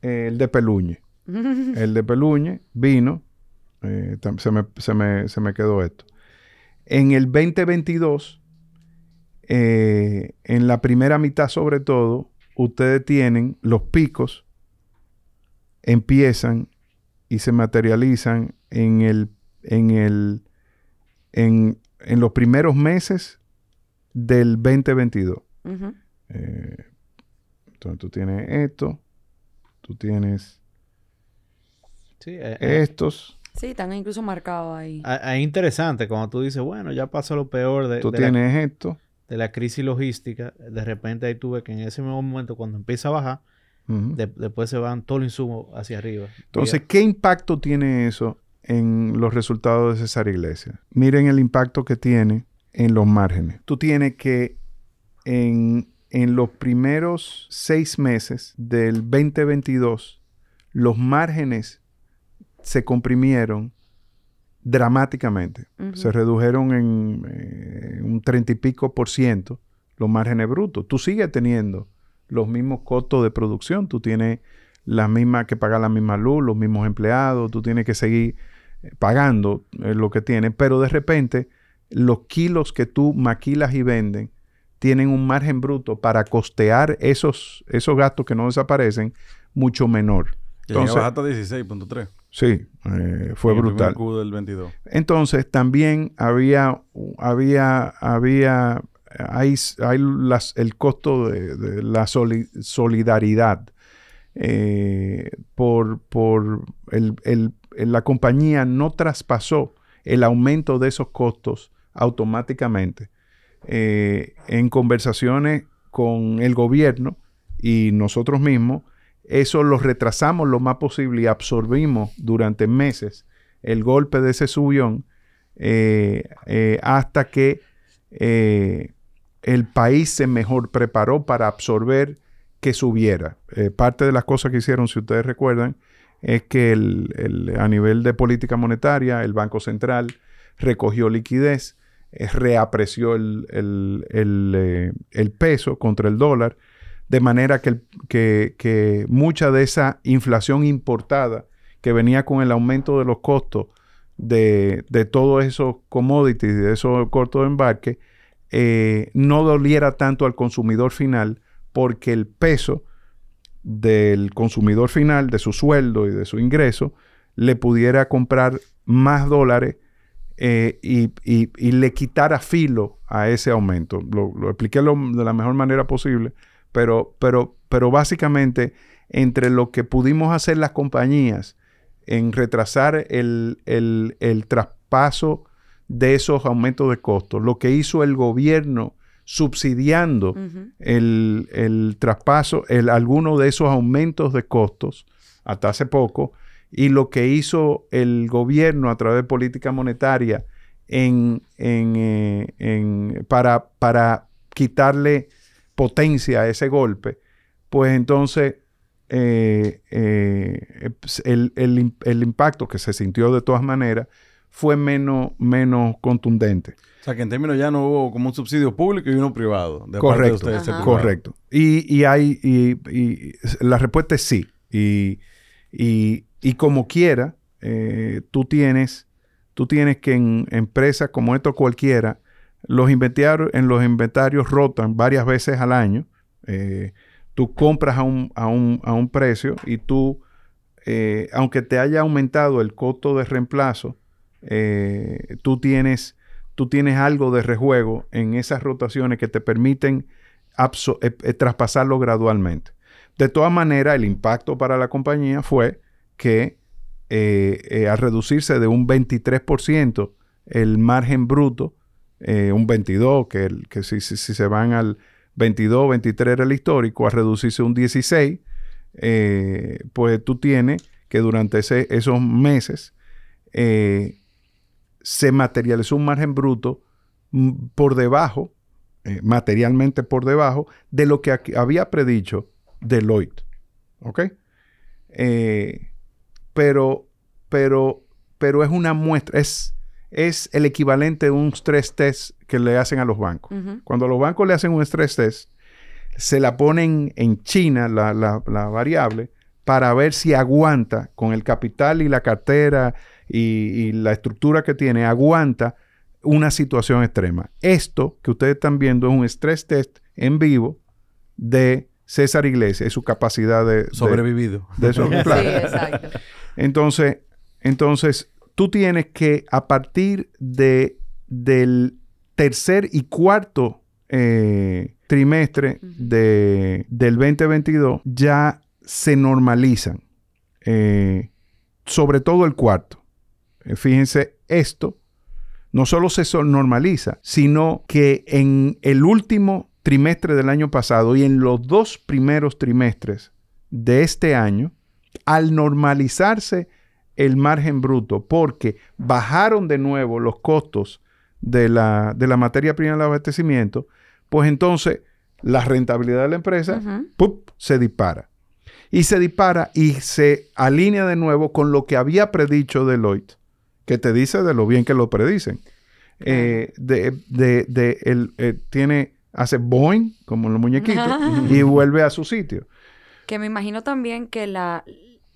Eh, el de Peluñe. el de Peluñe, vino, eh, se, me, quedó esto. En el 2022, eh, en la primera mitad sobre todo, ustedes tienen los picos, empiezan y se materializan en el, en el, en, los primeros meses del 2022. Eh, entonces tú tienes esto, tú tienes eh, eh. Estos. Sí, están incluso marcados ahí. Ah, ah, es interesante cuando tú dices, bueno, ya pasó lo peor de. Tú tienes esto. De la crisis logística. De repente ahí tú ves que en ese mismo momento, cuando empieza a bajar, después se van todos los insumos hacia arriba. Entonces, ¿qué impacto tiene eso en los resultados de César Iglesias? Miren el impacto que tiene en los márgenes. Tú tienes que en, en los primeros seis meses del 2022, los márgenes se comprimieron dramáticamente. Se redujeron en eh, un treinta y pico por ciento los márgenes brutos. Tú sigues teniendo los mismos costos de producción, tú tienes la misma que pagar la misma luz, los mismos empleados, tú tienes que seguir eh, pagando eh, lo que tienes, pero de repente los kilos que tú maquilas y venden tienen un margen bruto para costear esos, esos gastos que no desaparecen mucho menor. Entonces, hasta 16.3. Sí, eh, fue brutal. El del 22. Entonces, también había, había, había, hay, el costo de, la solidaridad eh, por, la compañía no traspasó el aumento de esos costos automáticamente eh, en conversaciones con el gobierno y nosotros mismos eso lo retrasamos lo más posible y absorbimos durante meses el golpe de ese subión eh, eh, hasta que eh, el país se mejor preparó para absorber que subiera. parte de las cosas que hicieron, si ustedes recuerdan, es que a nivel de política monetaria, el Banco Central recogió liquidez, reapreció el peso contra el dólar de manera que, mucha de esa inflación importada que venía con el aumento de los costos de, todos esos commodities, de esos cortos de embarque, eh, no doliera tanto al consumidor final porque el peso del consumidor final, de su sueldo y de su ingreso, le pudiera comprar más dólares eh, y, le quitara filo a ese aumento. Lo, expliqué de la mejor manera posible, pero, pero, pero básicamente, entre lo que pudimos hacer las compañías en retrasar el, el, traspaso de esos aumentos de costos, lo que hizo el gobierno subsidiando el, traspaso, el, alguno de esos aumentos de costos hasta hace poco, y lo que hizo el gobierno a través de política monetaria en, en, eh, para, para quitarle potencia ese golpe, pues entonces eh, eh, el, impacto que se sintió de todas maneras fue menos, menos contundente. O sea, que en términos ya no hubo como un subsidio público y uno privado. De correcto, parte correcto. Y, y hay, y, y, la respuesta es sí. Y, como quiera, eh, tú, tienes, tú tienes que en empresas como esto cualquiera, los inventarios, en los inventarios rotan varias veces al año. Eh, tú compras a un, precio y tú, eh, aunque te haya aumentado el costo de reemplazo, eh, tú, tienes, tú tienes algo de rejuego en esas rotaciones que te permiten traspasarlo gradualmente. De todas maneras, el impacto para la compañía fue que al reducirse de un 23% el margen bruto eh, un 22, que, que si, se van al 22, 23 era el histórico, a reducirse un 16, eh, pues tú tienes que durante esos meses eh, se materializó un margen bruto mm, por debajo, materialmente por debajo, de lo que había predicho Deloitte. ¿Ok? pero, pero, pero es una muestra, es es el equivalente de un stress test que le hacen a los bancos. Cuando los bancos le hacen un stress test, se la ponen en China, la, variable, para ver si aguanta con el capital y la cartera y, la estructura que tiene, aguanta una situación extrema. Esto que ustedes están viendo es un stress test en vivo de César Iglesias, es su capacidad de... Sobrevivido. De, sí, exacto. Entonces, entonces, tú tienes que a partir del tercer y cuarto eh, trimestre del 2022 ya se normalizan, eh, sobre todo el cuarto. Eh, fíjense, esto no solo se normaliza, sino que en el último trimestre del año pasado y en los dos primeros trimestres de este año, al normalizarse el margen bruto porque bajaron de nuevo los costos de la, materia prima del abastecimiento, pues entonces la rentabilidad de la empresa se dispara. Y se dispara y se alinea de nuevo con lo que había predicho Deloitte, que te dice de lo bien que lo predicen. Eh, de, eh, tiene, hace Boeing, como los muñequitos, y vuelve a su sitio. Que me imagino también que la,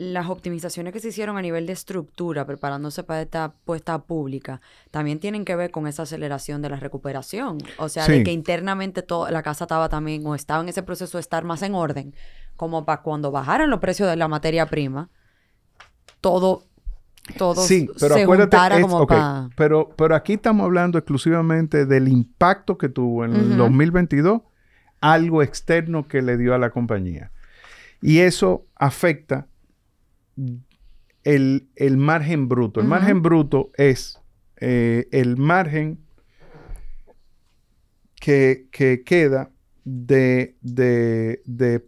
las optimizaciones que se hicieron a nivel de estructura preparándose para esta puesta pública también tienen que ver con esa aceleración de la recuperación. O sea, de que internamente toda la casa estaba también o estaba en ese proceso de estar más en orden, como para cuando bajaran los precios de la materia prima, todo todo sí, pero se juntara como para... pero, pero aquí estamos hablando exclusivamente del impacto que tuvo en el 2022 algo externo que le dio a la compañía. Y eso afecta el, el margen bruto. El margen bruto es eh, el margen que, queda de, de,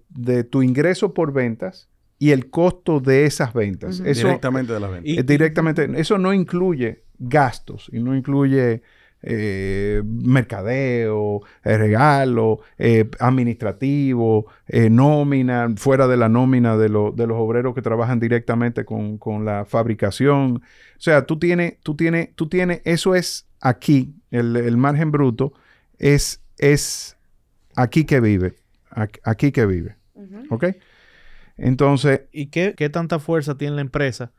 de, tu ingreso por ventas y el costo de esas ventas. directamente de las ventas. directamente. Eso no incluye gastos y no incluye eh, mercadeo, eh, regalo, eh, administrativo, nómina, fuera de la nómina de, de, los obreros que trabajan directamente con, la fabricación. O sea, tú tienes, tú tienes, tú tienes, eso es aquí, el, margen bruto es, es aquí que vive, aquí, que vive. ¿Ok? Entonces... ¿Y qué, qué tanta fuerza tiene la empresa?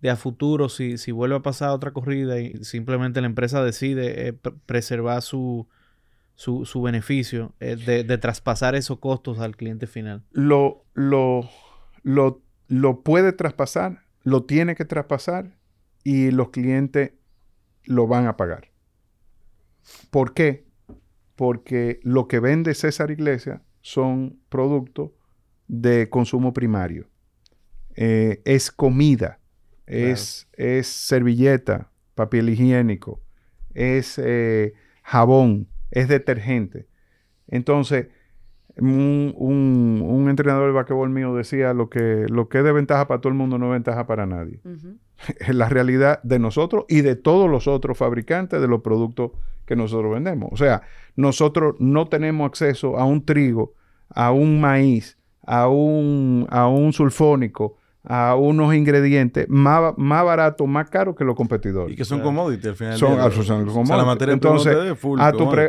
de a futuro, si, vuelve a pasar otra corrida y simplemente la empresa decide eh, preservar su, su, beneficio eh, de, traspasar esos costos al cliente final. Lo, lo, lo, puede traspasar, lo tiene que traspasar y los clientes lo van a pagar. ¿Por qué? Porque lo que vende César Iglesias son productos de consumo primario. Eh, es comida es, es servilleta, papel higiénico, es eh, jabón, es detergente. Entonces, un, entrenador de basquetbol mío decía, lo que, lo que es de ventaja para todo el mundo no es ventaja para nadie. Es la realidad de nosotros y de todos los otros fabricantes de los productos que nosotros vendemos. O sea, nosotros no tenemos acceso a un trigo, a un maíz, a a un sulfónico, a unos ingredientes más, más baratos, más caros que los competidores. Y que son commodities al final. Son, son commodities. Entonces,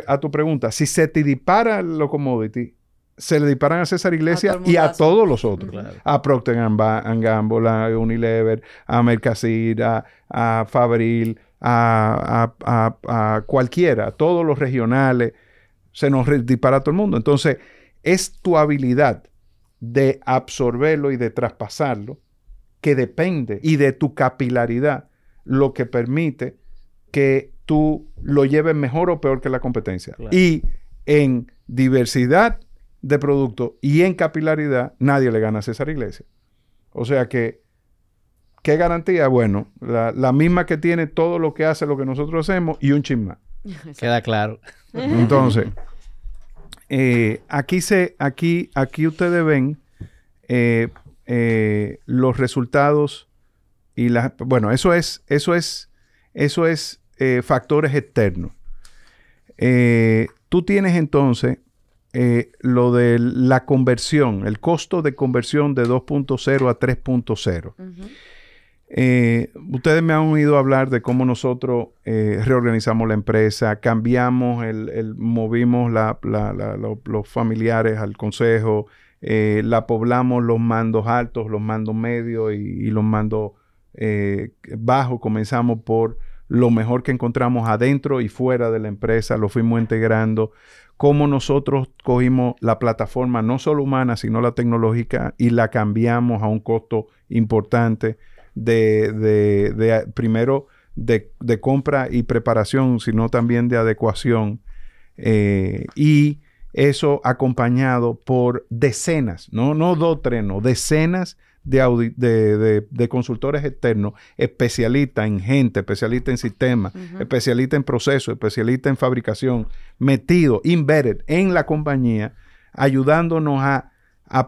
a, tu pregunta, si se te dispara los commodities, se le disparan a César Iglesias y a todos los otros. A Procter Gamble, a Unilever, a Mercasir, a, Fabril, a, a, cualquiera, a todos los regionales. Se nos dispara a todo el mundo. Entonces, es tu habilidad de absorberlo y de traspasarlo que depende y de tu capilaridad lo que permite que tú lo lleves mejor o peor que la competencia. Y en diversidad de producto y en capilaridad, nadie le gana a César Iglesias. O sea que, ¿qué garantía? Bueno, la, misma que tiene todo lo que hace lo que nosotros hacemos y un chisma. Queda claro. Entonces, eh, aquí, se, aquí, aquí ustedes ven eh, eh, los resultados y las... Bueno, eso es, eso es, eso es eh, factores externos. Eh, tú tienes entonces lo de la conversión, el costo de conversión de 2.0 a 3.0. ustedes me han oído hablar de cómo nosotros reorganizamos la empresa, cambiamos, el, movimos los familiares al consejo, eh, la poblamos los mandos altos, los mandos medios y, los mandos eh, bajos. Comenzamos por lo mejor que encontramos adentro y fuera de la empresa, lo fuimos integrando. Cómo nosotros cogimos la plataforma, no solo humana, sino la tecnológica, y la cambiamos a un costo importante de, primero, de, compra y preparación, sino también de adecuación. Eh, y eso acompañado por decenas, no, no dos, tres, no, decenas de, consultores externos, especialistas en gente, especialistas en sistema especialistas en proceso especialistas en fabricación, metidos, embedded en la compañía, ayudándonos a,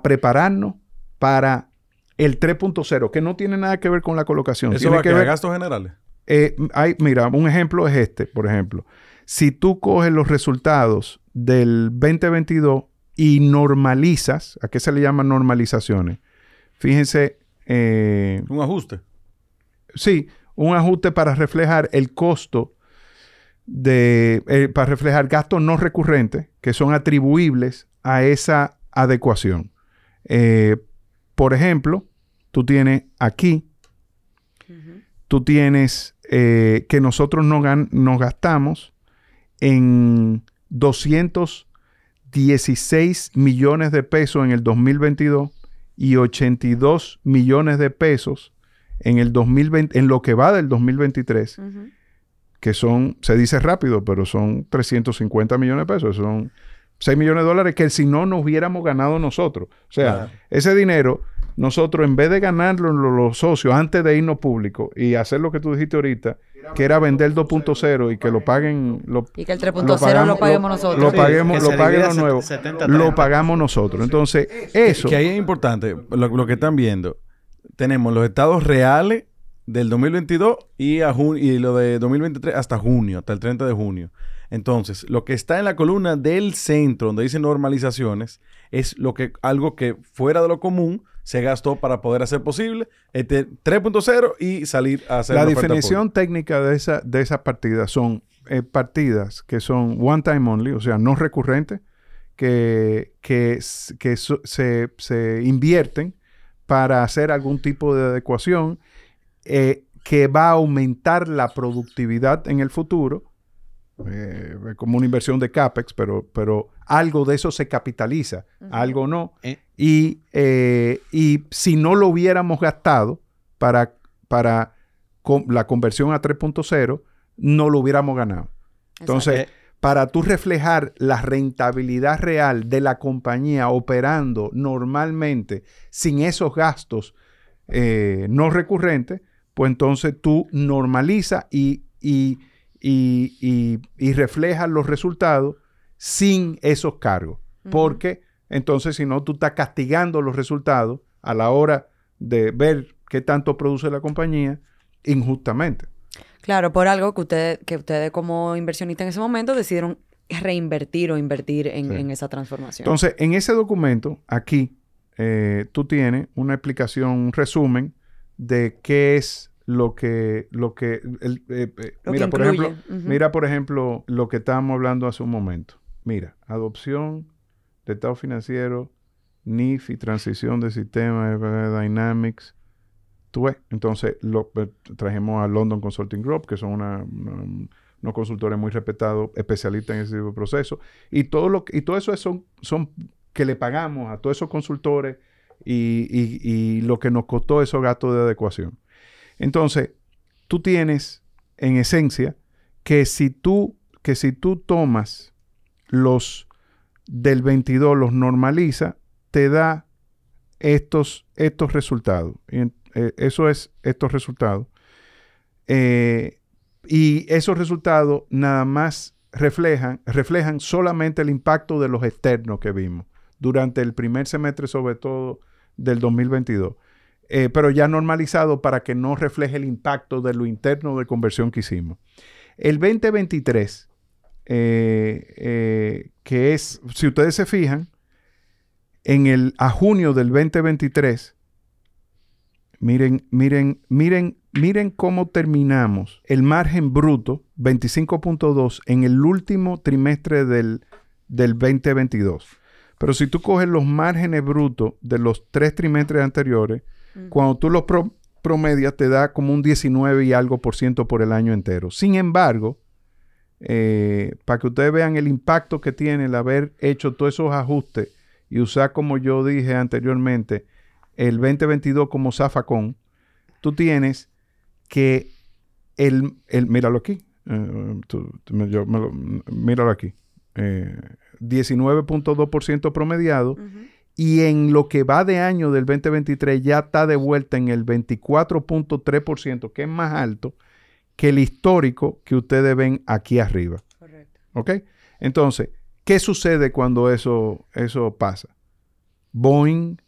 prepararnos para el 3.0, que no tiene nada que ver con la colocación. Eso que ver gastos generales. Eh, mira, un ejemplo es este, por ejemplo si tú coges los resultados del 2022 y normalizas, ¿a qué se le llama normalizaciones? Fíjense. Eh, un ajuste. Sí, un ajuste para reflejar el costo de. Eh, para reflejar gastos no recurrentes que son atribuibles a esa adecuación. Eh, por ejemplo, tú tienes aquí, tú tienes que nosotros no nos gastamos en 216 millones de pesos en el 2022 y 82 millones de pesos en el lo que va del 2023, que son, se dice rápido, pero son 350 millones de pesos, son 6 millones de dólares que si no nos hubiéramos ganado nosotros. O sea, ese dinero nosotros en vez de ganarlo los socios antes de irnos público y hacer lo que tú dijiste ahorita, que era vender 2.0 y que lo paguen y que el 3.0 lo, paguemos nosotros. Lo paguemos, lo paguen nuevos. Lo pagamos nosotros. Entonces, eso que ahí es importante lo, que están viendo. Tenemos los estados reales del 2022 y a y lo de 2023 hasta junio, hasta el 30 de junio. Entonces, lo que está en la columna del centro donde dice normalizaciones es lo que, algo que fuera de lo común se gastó para poder hacer posible este 3.0 y salir a hacer La definición técnica de esa, de esas partidas son eh, partidas que son one time only, o sea, no recurrentes, que, que, se, invierten para hacer algún tipo de adecuación eh, que va a aumentar la productividad en el futuro, eh, como una inversión de CAPEX, pero, pero algo de eso se capitaliza, algo no. Eh. Eh, y, si no lo hubiéramos gastado para, para la conversión a 3.0, no lo hubiéramos ganado. Entonces, eh. para tú reflejar la rentabilidad real de la compañía operando normalmente, sin esos gastos no recurrentes, pues entonces tú normaliza y, y, y reflejas los resultados sin esos cargos. Porque entonces, si no, tú estás castigando los resultados a la hora de ver qué tanto produce la compañía injustamente. Claro, por algo que ustedes que ustedes como inversionistas en ese momento decidieron reinvertir o invertir en, esa transformación. Entonces, en ese documento, aquí, eh, tú tienes una explicación, un resumen de qué es lo que, lo que, eh, eh, mira, por ejemplo, mira, por ejemplo, lo que estábamos hablando hace un momento. Mira, adopción de estado financiero, NIF y transición de sistema, Dynamics. Tú entonces lo, pues, trajimos a London Consulting Group, que son unos consultores muy respetados, especialistas en ese tipo de procesos. Y todo, lo, y todo eso es son, son que le pagamos a todos esos consultores y, y, lo que nos costó esos gastos de adecuación. Entonces, tú tienes en esencia que si tú, que si tú tomas los del 22 los normaliza, te da estos, estos resultados. Eh, eso es estos resultados. Eh, y esos resultados nada más reflejan, reflejan solamente el impacto de los externos que vimos durante el primer semestre, sobre todo del 2022. Eh, pero ya normalizado para que no refleje el impacto de lo interno de conversión que hicimos. El 2023 eh, eh, que es, si ustedes se fijan, en el, a junio del 2023, miren, miren, miren, miren cómo terminamos el margen bruto 25.2 en el último trimestre del, 2022. Pero si tú coges los márgenes brutos de los tres trimestres anteriores, cuando tú los promedias te da como un 19 y algo por ciento por el año entero. Sin embargo, eh, para que ustedes vean el impacto que tiene el haber hecho todos esos ajustes y usar, como yo dije anteriormente, el 2022 como zafacón, tú tienes que el, el míralo aquí, eh, yo, míralo aquí, 19.2% eh, promediado. Y en lo que va de año del 2023 ya está de vuelta en el 24.3%, que es más alto que el histórico que ustedes ven aquí arriba. Correcto. ¿Ok? Entonces, ¿qué sucede cuando eso, eso pasa? Boeing,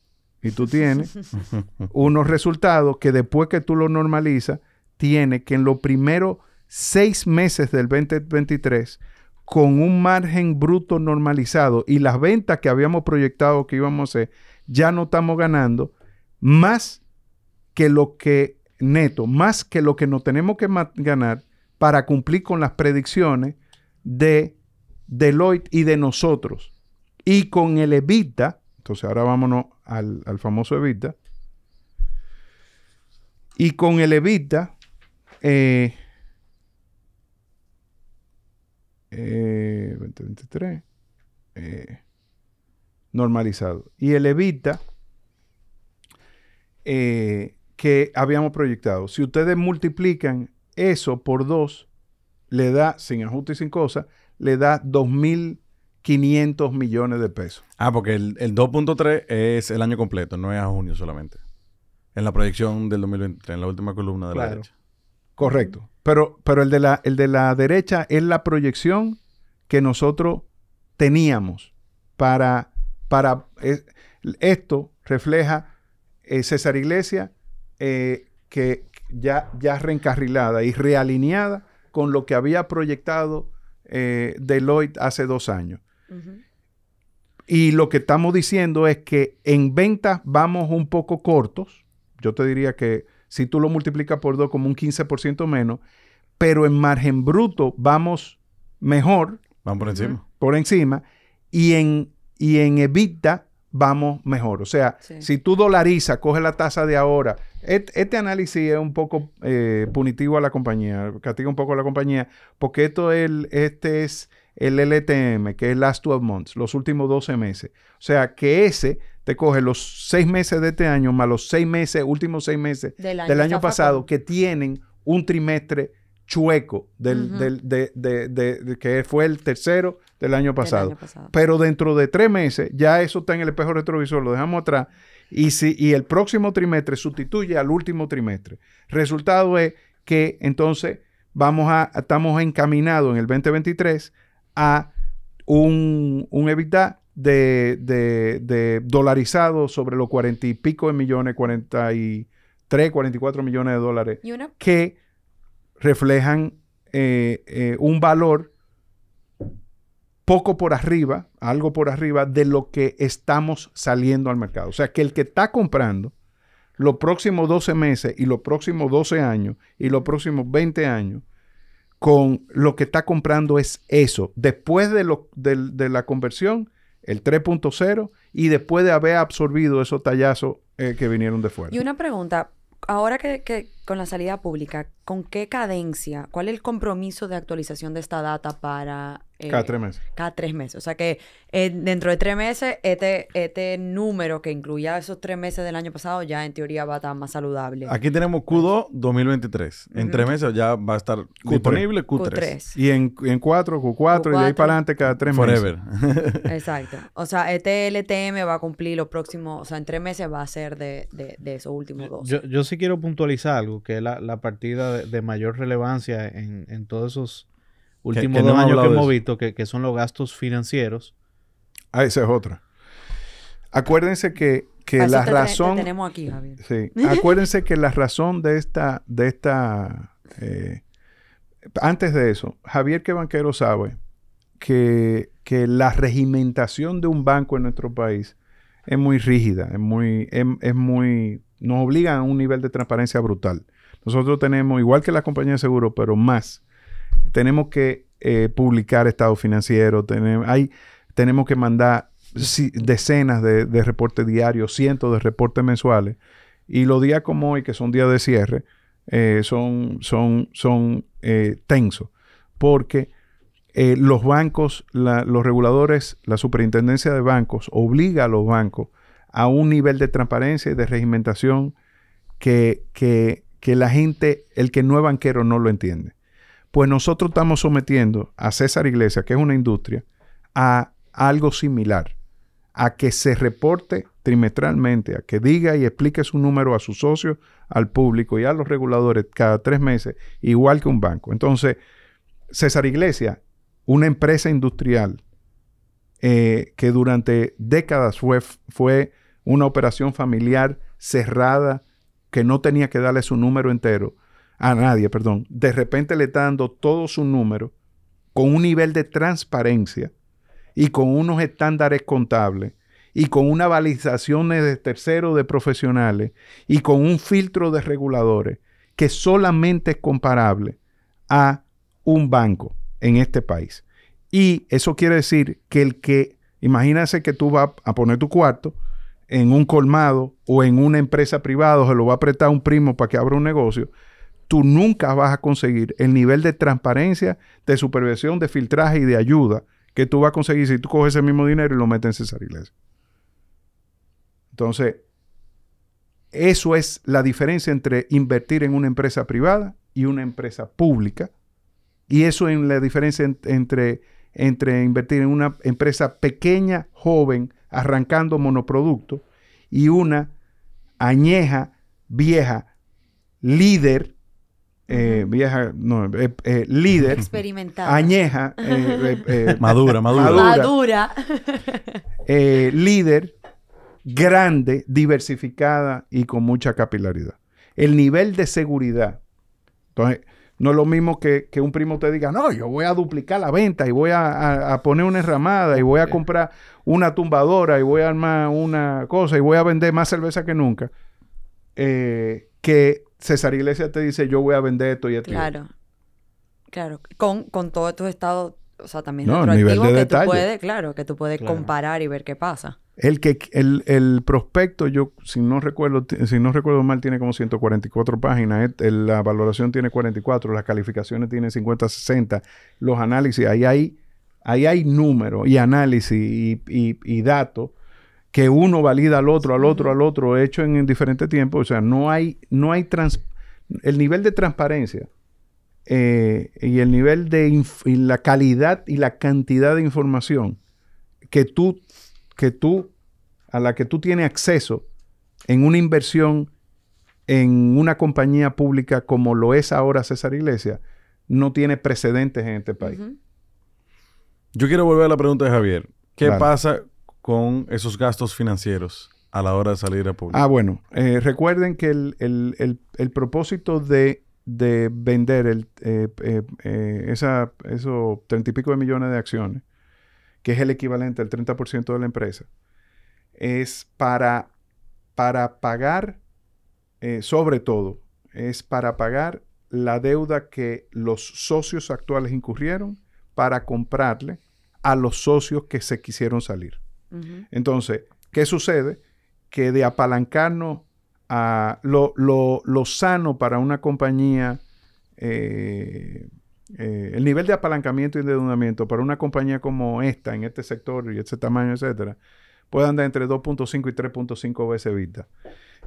y tú tienes unos resultados que después que tú lo normalizas, tiene que en los primeros seis meses del 2023, con un margen bruto normalizado y las ventas que habíamos proyectado que íbamos a hacer, ya no estamos ganando más que lo que neto, más que lo que nos tenemos que ganar para cumplir con las predicciones de Deloitte y de nosotros. Y con el Evita, entonces ahora vámonos al, famoso Evita, y con el Evita, eh, 2023, eh, eh, normalizado. Y el Evita, eh, que habíamos proyectado. Si ustedes multiplican eso por dos, le da, sin ajuste y sin cosa, le da 2.500 millones de pesos. Ah, porque el, 2.3 es el año completo, no es a junio solamente. En la proyección del 2023, en la última columna de la derecha. Correcto. Pero, pero el, de la, el de la derecha es la proyección que nosotros teníamos para... para esto refleja eh, César Iglesias eh, que ya, ya reencarrilada y realineada con lo que había proyectado eh, Deloitte hace dos años. Y lo que estamos diciendo es que en ventas vamos un poco cortos. Yo te diría que si tú lo multiplicas por dos, como un 15% menos, pero en margen bruto vamos mejor. Vamos por encima. Por encima. Y en, y en EBITDA vamos mejor. O sea, si tú dolarizas, coge la tasa de ahora. este, análisis es un poco eh, punitivo a la compañía, castiga un poco a la compañía, porque esto es el, este es el LTM, que es Last 12 Months, los últimos 12 meses. O sea, que ese te coge los seis meses de este año más los seis meses, últimos seis meses del año pasado, que tienen un trimestre chueco del, de, que fue el tercero del año, pasado. Pero dentro de tres meses ya eso está en el espejo retrovisor, lo dejamos atrás. Y, si, el próximo trimestre sustituye al último trimestre. Resultado es que entonces vamos a, estamos encaminados en el 2023 a un, un EBITDA de, dolarizado sobre los cuarenta y pico de millones, 43, 44 millones de dólares. Que reflejan eh, eh, un valor poco por arriba, algo por arriba de lo que estamos saliendo al mercado. O sea, que el que está comprando los próximos 12 meses y los próximos 12 años y los próximos 20 años, con lo que está comprando es eso. Después de, la conversión, el 3.0 y después de haber absorbido esos tallazos eh, que vinieron de fuera. Y una pregunta, ahora que, con la salida pública, ¿con qué cadencia? ¿Cuál es el compromiso de actualización de esta data para eh, cada tres meses. Cada tres meses. O sea que eh, dentro de tres meses, este, este número que incluía esos tres meses del año pasado ya en teoría va a estar más saludable. Aquí tenemos Q2 2023. En tres meses ya va a estar disponible Q3. Y en, cuatro, Q4, y de ahí para adelante cada tres Forever. Exacto. O sea, este LTM va a cumplir los próximos, o sea, en tres meses va a ser de, esos últimos dos. Yo, yo, sí quiero puntualizar algo, que es la, partida de, mayor relevancia en, en todos esos últimos dos años que hemos visto, que, son los gastos financieros. Ah, esa es otra. Acuérdense que, la razón... tenemos aquí, Javier. Sí. Acuérdense que la razón de esta... De esta eh, antes de eso, Javier que banquero sabe que, la regimentación de un banco en nuestro país es muy rígida, es muy, es muy, nos obliga a un nivel de transparencia brutal. Nosotros tenemos, igual que la compañía de seguro, pero más, tenemos que eh, publicar estado financiero, tenemos, hay, tenemos que mandar decenas de, reportes diarios, cientos de reportes mensuales. Y los días como hoy, que son días de cierre, eh, son, son, son eh, tensos, porque los bancos, los reguladores, la superintendencia de bancos obliga a los bancos a un nivel de transparencia y de regimentación que la gente, el que no es banquero, no lo entiende. Pues nosotros estamos sometiendo a César Iglesias, que es una industria, a algo similar, a que se reporte trimestralmente, a que diga y explique su número a sus socios, al público y a los reguladores cada tres meses, igual que un banco. Entonces, César Iglesias, una empresa industrial eh, que durante décadas fue, fue una operación familiar cerrada, que no tenía que darle su número entero, a nadie, perdón, de repente le está dando todo su número con un nivel de transparencia y con unos estándares contables y con una balización de terceros de profesionales y con un filtro de reguladores que solamente es comparable a un banco en este país. Y eso quiere decir que el que, imagínese que tú vas a poner tu cuarto en un colmado o en una empresa privada, o se lo va a prestar un primo para que abra un negocio, tú nunca vas a conseguir el nivel de transparencia, de supervisión, de filtraje y de ayuda que tú vas a conseguir si tú coges ese mismo dinero y lo metes en César Iglesias. Entonces, eso es la diferencia entre invertir en una empresa privada y una empresa pública. Y eso es la diferencia entre, entre invertir en una empresa pequeña, joven, arrancando monoproducto, y una añeja, vieja, líder, eh, vieja, no, eh, eh, líder, experimentada, añeja, madura, madura, madura, líder, grande, diversificada y con mucha capilaridad. El nivel de seguridad. Entonces, no es lo mismo que, que un primo te diga, no, yo voy a duplicar la venta y voy a, poner una enramada y voy a comprar una tumbadora y voy a armar una cosa y voy a vender más cerveza que nunca. que César Iglesias te dice, yo voy a vender esto y esto. Claro, claro. Con, con todo estos estados, o sea, también no, que tú puedes, claro, que tú puedes comparar y ver qué pasa. El que el, prospecto, yo si no recuerdo, si no recuerdo mal, tiene como 144 páginas. la valoración tiene 44, las calificaciones tienen 50, 60, los análisis, ahí hay, ahí hay números y análisis y, y, y datos que uno valida al otro, al otro, al otro, hecho en, diferentes tiempos. O sea, no hay, no hay el nivel de transparencia eh, y el nivel de la calidad y la cantidad de información que tú, que tú, a la que tú tienes acceso en una inversión en una compañía pública como lo es ahora César Iglesias, no tiene precedentes en este país. Yo quiero volver a la pregunta de Javier. ¿Qué pasa con esos gastos financieros a la hora de salir a público? Ah, bueno, eh, recuerden que el, propósito de, vender el, eh, eh, esos treinta y pico de millones de acciones, que es el equivalente al 30% de la empresa, es para, para pagar, sobre todo, es para pagar la deuda que los socios actuales incurrieron para comprarle a los socios que se quisieron salir. Entonces, ¿qué sucede? Que de apalancarnos a lo, sano para una compañía, eh, eh, el nivel de apalancamiento y endeudamiento para una compañía como esta, en este sector y este tamaño, etcétera, puede andar entre 2.5 y 3.5 veces vista.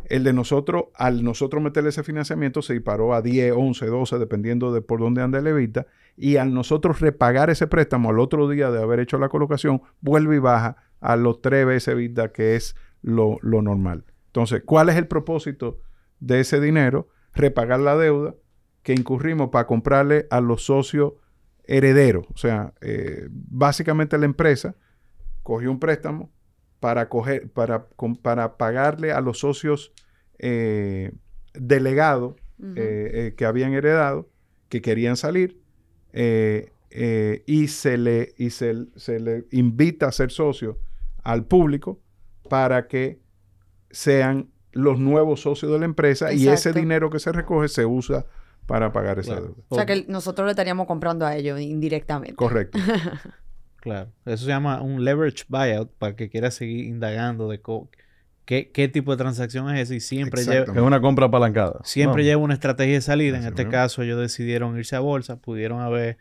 El de nosotros, al nosotros meterle ese financiamiento, se disparó a 10, 11, 12, dependiendo de por dónde anda el evita. Y al nosotros repagar ese préstamo al otro día de haber hecho la colocación, vuelve y baja a los tres veces vida que es lo, normal. Entonces, ¿cuál es el propósito de ese dinero? Repagar la deuda que incurrimos para comprarle a los socios herederos. O sea, eh, básicamente la empresa cogió un préstamo para, para, para pagarle a los socios eh, delegados eh, que habían heredado, que querían salir, y, se le, y se, se le invita a ser socio al público para que sean los nuevos socios de la empresa y ese dinero que se recoge se usa para pagar esa deuda. O sea que nosotros le estaríamos comprando a ellos indirectamente. Correcto. claro. Eso se llama un leverage buyout para que quiera seguir indagando de qué, qué tipo de transacción es esa y siempre lleva... Es una compra apalancada. Siempre lleva una estrategia de salida. en este caso ellos decidieron irse a bolsa, pudieron haber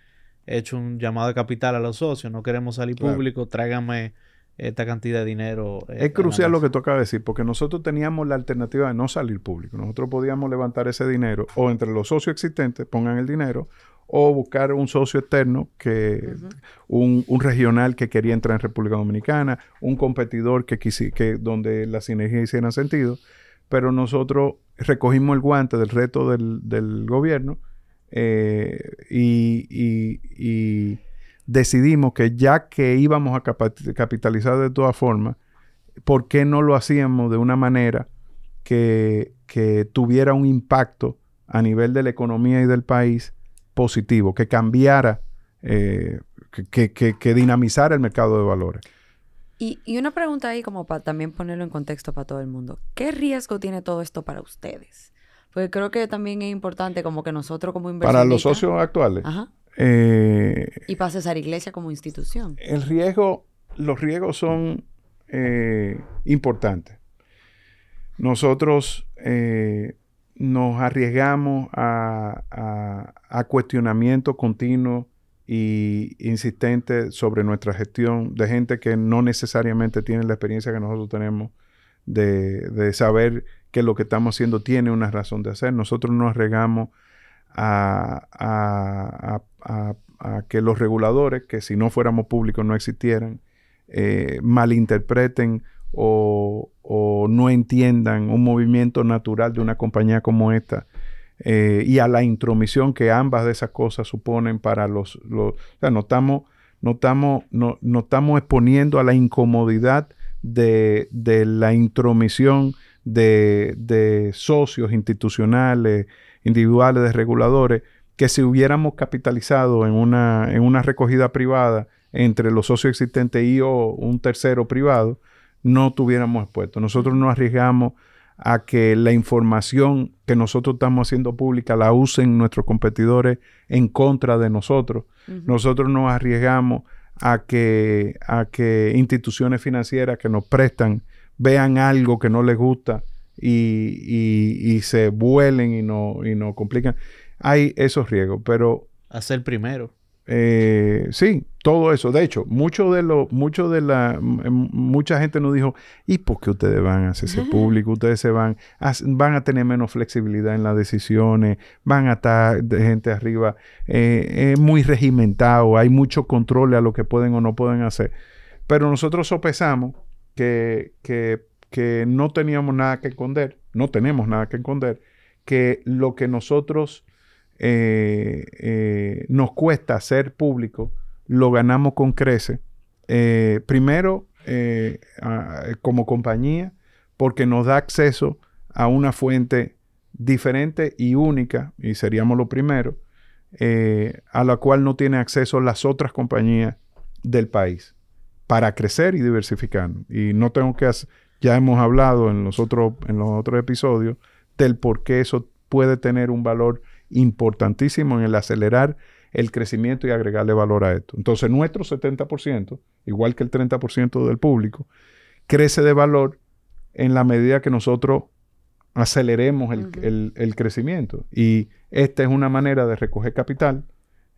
hecho un llamado de capital a los socios, no queremos salir público, tráigame esta cantidad de dinero. Eh, es crucial lo que tú decir, porque nosotros teníamos la alternativa de no salir público. Nosotros podíamos levantar ese dinero o entre los socios existentes pongan el dinero o buscar un socio externo, que, un, regional que quería entrar en República Dominicana, un competidor que, que donde la sinergia hicieran sentido. Pero nosotros recogimos el guante del reto del, gobierno eh, y decidimos que ya que íbamos a capitalizar de todas formas, ¿por qué no lo hacíamos de una manera que, que tuviera un impacto a nivel de la economía y del país positivo, que cambiara, eh, que, que, que, dinamizara el mercado de valores? Y, y una pregunta ahí como para también ponerlo en contexto para todo el mundo. ¿Qué riesgo tiene todo esto para ustedes? Porque creo que también es importante como que nosotros como inversores... Para los socios actuales. Ajá. Eh, y y a la Iglesia como institución. El riesgo, los riesgos son eh, importantes. Nosotros eh, nos arriesgamos a, a, cuestionamiento continuo e insistente sobre nuestra gestión de gente que no necesariamente tiene la experiencia que nosotros tenemos de, saber que lo que estamos haciendo tiene una razón de hacer. Nosotros nos arriesgamos a, a, a, que los reguladores, que si no fuéramos públicos no existieran, eh, malinterpreten o, no entiendan un movimiento natural de una compañía como esta eh, y a la intromisión que ambas de esas cosas suponen para los... los o sea, no estamos, exponiendo a la incomodidad de, la intromisión de socios institucionales, individuales, de reguladores que si hubiéramos capitalizado en una, en una recogida privada entre los socios existentes y o un tercero privado, no tuviéramos expuesto. Nosotros no arriesgamos a que la información que nosotros estamos haciendo pública la usen nuestros competidores en contra de nosotros. Nosotros nos arriesgamos a que, a que instituciones financieras que nos prestan vean algo que no les gusta y, se vuelen y nos no complican hay esos riesgos, pero... Hacer primero. Eh, sí, todo eso. De hecho, mucho de lo, de la, mucha gente nos dijo, ¿y por qué ustedes van a ese público? Ustedes se van, a, van a tener menos flexibilidad en las decisiones, van a estar de gente arriba es eh, eh, muy regimentado, hay mucho control a lo que pueden o no pueden hacer. Pero nosotros sopesamos que, que, que no teníamos nada que esconder, no tenemos nada que esconder, que lo que nosotros eh, eh, nos cuesta ser público, lo ganamos con crece. Eh, primero, como compañía, porque nos da acceso a una fuente diferente y única, y seríamos lo primero, a la cual no tiene acceso las otras compañías del país para crecer y diversificar. Y no tengo que hacer, ya hemos hablado en los, en los otros episodios del por qué eso puede tener un valor importantísimo en el acelerar el crecimiento y agregarle valor a esto. Entonces, nuestro 70%, igual que el 30% del público, crece de valor en la medida que nosotros aceleremos el, crecimiento. Y esta es una manera de recoger capital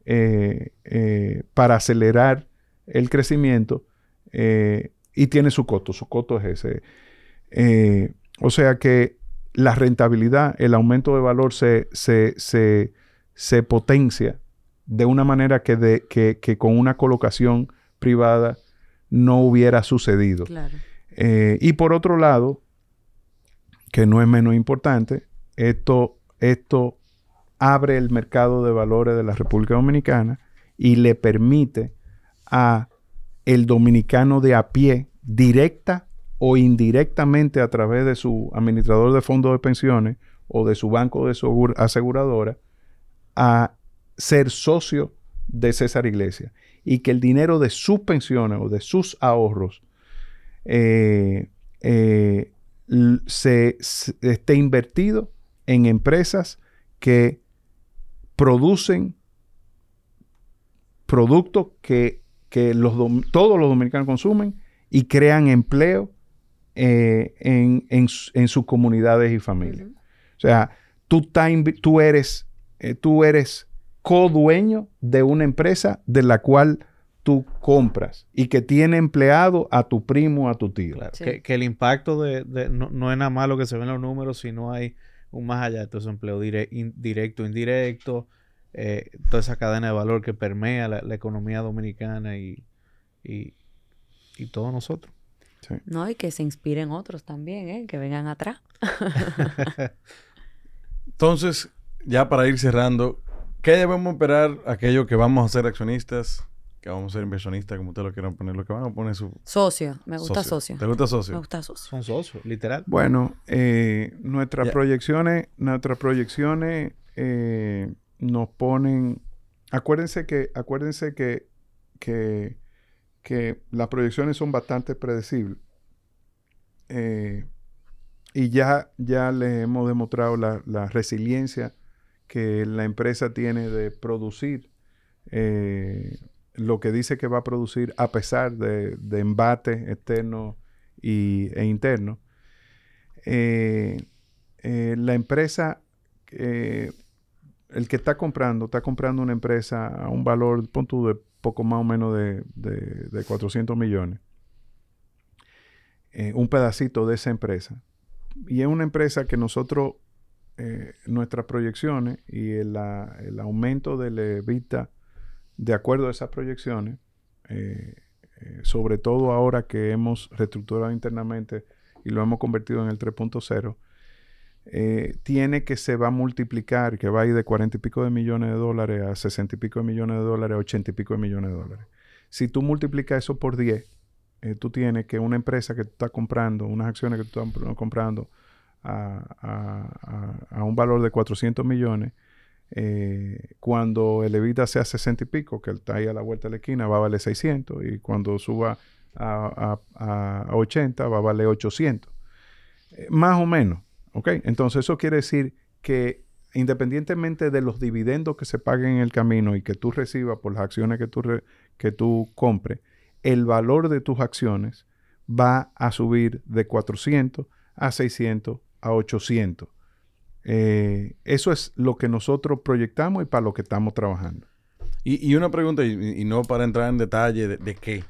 eh, eh, para acelerar el crecimiento eh, y tiene su costo. Su costo es ese. o sea que la rentabilidad, el aumento de valor se, se, se, potencia de una manera que, de, que, con una colocación privada no hubiera sucedido. Eh, y por otro lado, que no es menos importante, esto, esto abre el mercado de valores de la República Dominicana y le permite a el dominicano de a pie directa o indirectamente a través de su administrador de fondos de pensiones o de su banco de aseguradora a ser socio de César Iglesias y que el dinero de sus pensiones o de sus ahorros eh, eh, esté invertido en empresas que producen productos que, que los, todos los dominicanos consumen y crean empleo eh, en, sus comunidades y familias. O sea, tú, tú eres, eh, tú eres co-dueño de una empresa de la cual tú compras y que tiene empleado a tu primo, a tu tío. Que, el impacto de, no, es nada malo que se ven los números, sino hay un más allá de todo ese empleo directo, indirecto, eh, toda esa cadena de valor que permea la, economía dominicana y todos nosotros. ¿No? Y que se inspiren otros también, ¿eh? Que vengan atrás. Entonces, ya para ir cerrando, ¿qué debemos esperar aquello que vamos a ser accionistas? Que vamos a ser inversionistas, como ustedes lo quieran poner, lo que van a poner su... Socio, me gusta socio. ¿Te gusta socio? Me gusta socio. Son literal. Bueno, eh, nuestras proyecciones, nuestras proyecciones eh, nos ponen... Acuérdense que, acuérdense que, que que las proyecciones son bastante predecibles. Eh, y ya, ya les hemos demostrado la, resiliencia que la empresa tiene de producir eh, lo que dice que va a producir a pesar de, embate embates externos y, e internos. Eh, la empresa, el que está comprando, está comprando una empresa a un valor, punto de poco más o menos de, 400 millones, eh, un pedacito de esa empresa. Y es una empresa que nosotros, eh, nuestras proyecciones y el, el aumento del EBITDA de acuerdo a esas proyecciones, eh, sobre todo ahora que hemos reestructurado internamente y lo hemos convertido en el 3.0, eh, tiene que se va a multiplicar, que va a ir de 40 y pico de millones de dólares a 60 y pico de millones de dólares a 80 y pico de millones de dólares. Si tú multiplicas eso por 10, eh, tú tienes que una empresa que tú estás comprando, unas acciones que tú estás comprando a, un valor de 400 millones, eh, cuando el EBITDA sea 60 y pico, que está ahí a la vuelta de la esquina, va a valer 600 y cuando suba a, 80 va a valer 800. más o menos. ¿Ok? Entonces eso quiere decir que independientemente de los dividendos que se paguen en el camino y que tú recibas por las acciones que tú, que tú compres, el valor de tus acciones va a subir de 400 a 600 a 800. Eh, eso es lo que nosotros proyectamos y para lo que estamos trabajando. Y, una pregunta, y, no para entrar en detalle de, qué,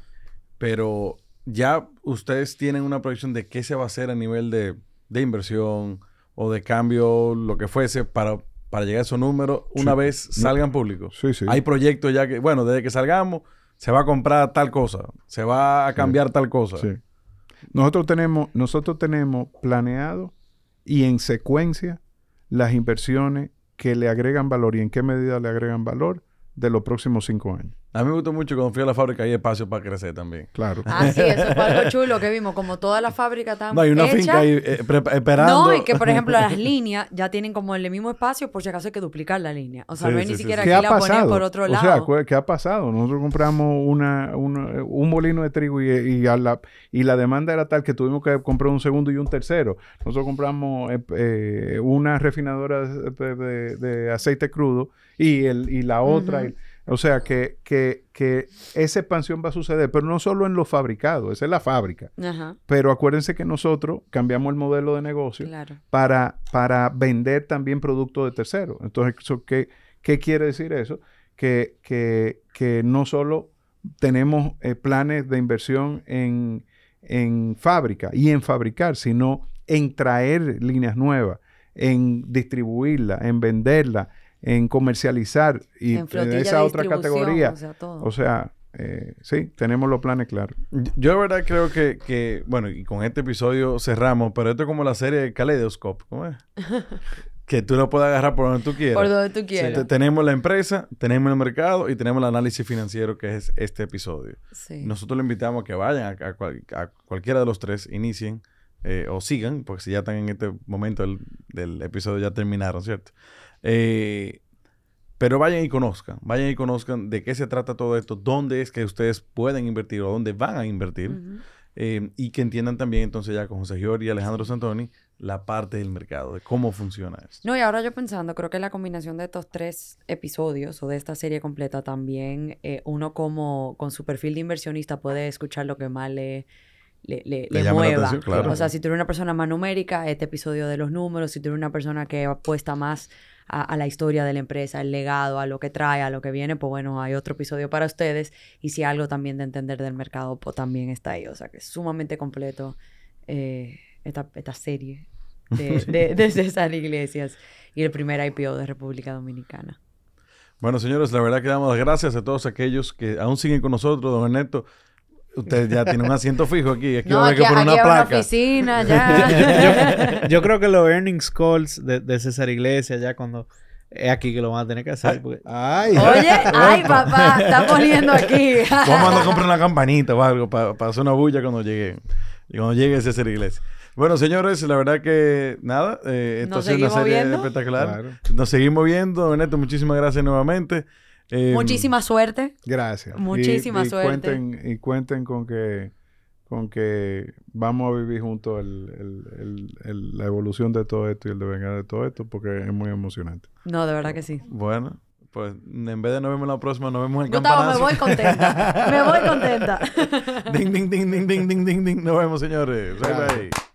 pero ya ustedes tienen una proyección de qué se va a hacer a nivel de de inversión o de cambio, lo que fuese, para, para llegar a esos números una vez salgan públicos. Hay proyectos ya que, bueno, desde que salgamos, se va a comprar tal cosa, se va a cambiar tal cosa. Nosotros tenemos, nosotros tenemos planeado y en secuencia las inversiones que le agregan valor y en qué medida le agregan valor de los próximos cinco años. A mí me gustó mucho cuando fui a la fábrica hay espacio para crecer también. Claro. Ah, sí, eso fue algo chulo que vimos, como toda la fábrica también. No, hay una finca ahí eh, eh, esperando. No, y que por ejemplo las líneas ya tienen como el mismo espacio, por si acaso hay que duplicar la línea. O sea, no hay ni siquiera que la ponen por otro lado. O sea, ¿qué ha pasado? Nosotros compramos una, un molino de trigo y, la, y la demanda era tal que tuvimos que comprar un segundo y un tercero. Nosotros compramos eh, una refinadora de, aceite crudo y, el, la otra. O sea que, que, que, esa expansión va a suceder, pero no solo en lo fabricado, esa es la fábrica. Pero acuérdense que nosotros cambiamos el modelo de negocio para, para vender también productos de terceros. Entonces, ¿qué, ¿qué, quiere decir eso? Que, no solo tenemos eh, planes de inversión en, en fábrica y en fabricar, sino en traer líneas nuevas, en distribuirla, en venderla en comercializar y en esa otra categoría. O sea, eh, sí, tenemos los planes claros. Yo de verdad creo que, bueno, y con este episodio cerramos, pero esto es como la serie de Kaleidoscope, ¿cómo es? que tú lo puedes agarrar por donde tú quieras. Por donde tú quieras. Tenemos la empresa, tenemos el mercado y tenemos el análisis financiero que es este episodio. Nosotros le invitamos a que vayan a, cualquiera de los tres, inicien eh, o sigan, porque si ya están en este momento del episodio ya terminaron, ¿cierto? Eh, pero vayan y conozcan, vayan y conozcan de qué se trata todo esto, dónde es que ustedes pueden invertir o dónde van a invertir. Eh, y que entiendan también entonces ya con José Giorgi y Alejandro Santoni la parte del mercado, de cómo funciona esto. No, y ahora yo pensando, creo que la combinación de estos tres episodios o de esta serie completa también, eh, uno como con su perfil de inversionista puede escuchar lo que más le, le, mueva. O sea, si tú eres una persona más numérica, este episodio de los números, si tú eres una persona que apuesta más a, la historia de la empresa, el legado, a lo que trae, a lo que viene, pues bueno, hay otro episodio para ustedes. Y si algo también de entender del mercado, pues también está ahí. O sea, que es sumamente completo eh, esta, esta, serie de, de, de César Iglesias y el primer IPO de República Dominicana. Bueno, señores, la verdad que damos las gracias a todos aquellos que aún siguen con nosotros, don Ernesto. Usted ya tiene un asiento fijo aquí. es no, va a que poner una placa. Una oficina, ya. yo, creo que los earnings calls de, de César Iglesias, ya cuando. Es aquí que lo van a tener que hacer. Ay, Oye, ay, papá, está poniendo aquí. Vamos a comprar una campanita o algo para, para hacer una bulla cuando llegue. Cuando llegue César Iglesias. Bueno, señores, la verdad que nada, eh, esto ha sido una serie espectacular. Nos seguimos viendo. Ernesto, muchísimas gracias nuevamente. Em, Muchísima suerte. Gracias. Muchísima y suerte. Cuenten, y cuenten con que, con que vamos a vivir juntos el, el, el, la evolución de todo esto y el devenir de todo esto, porque es muy emocionante. No, de verdad que sí. Bueno. Pues en vez de nos vemos la próxima, nos vemos en el Gustavo, me voy contenta. me voy contenta. ding, ding, ding, ding, ding, ding, ding, ding. Nos vemos, señores. Bye, bye.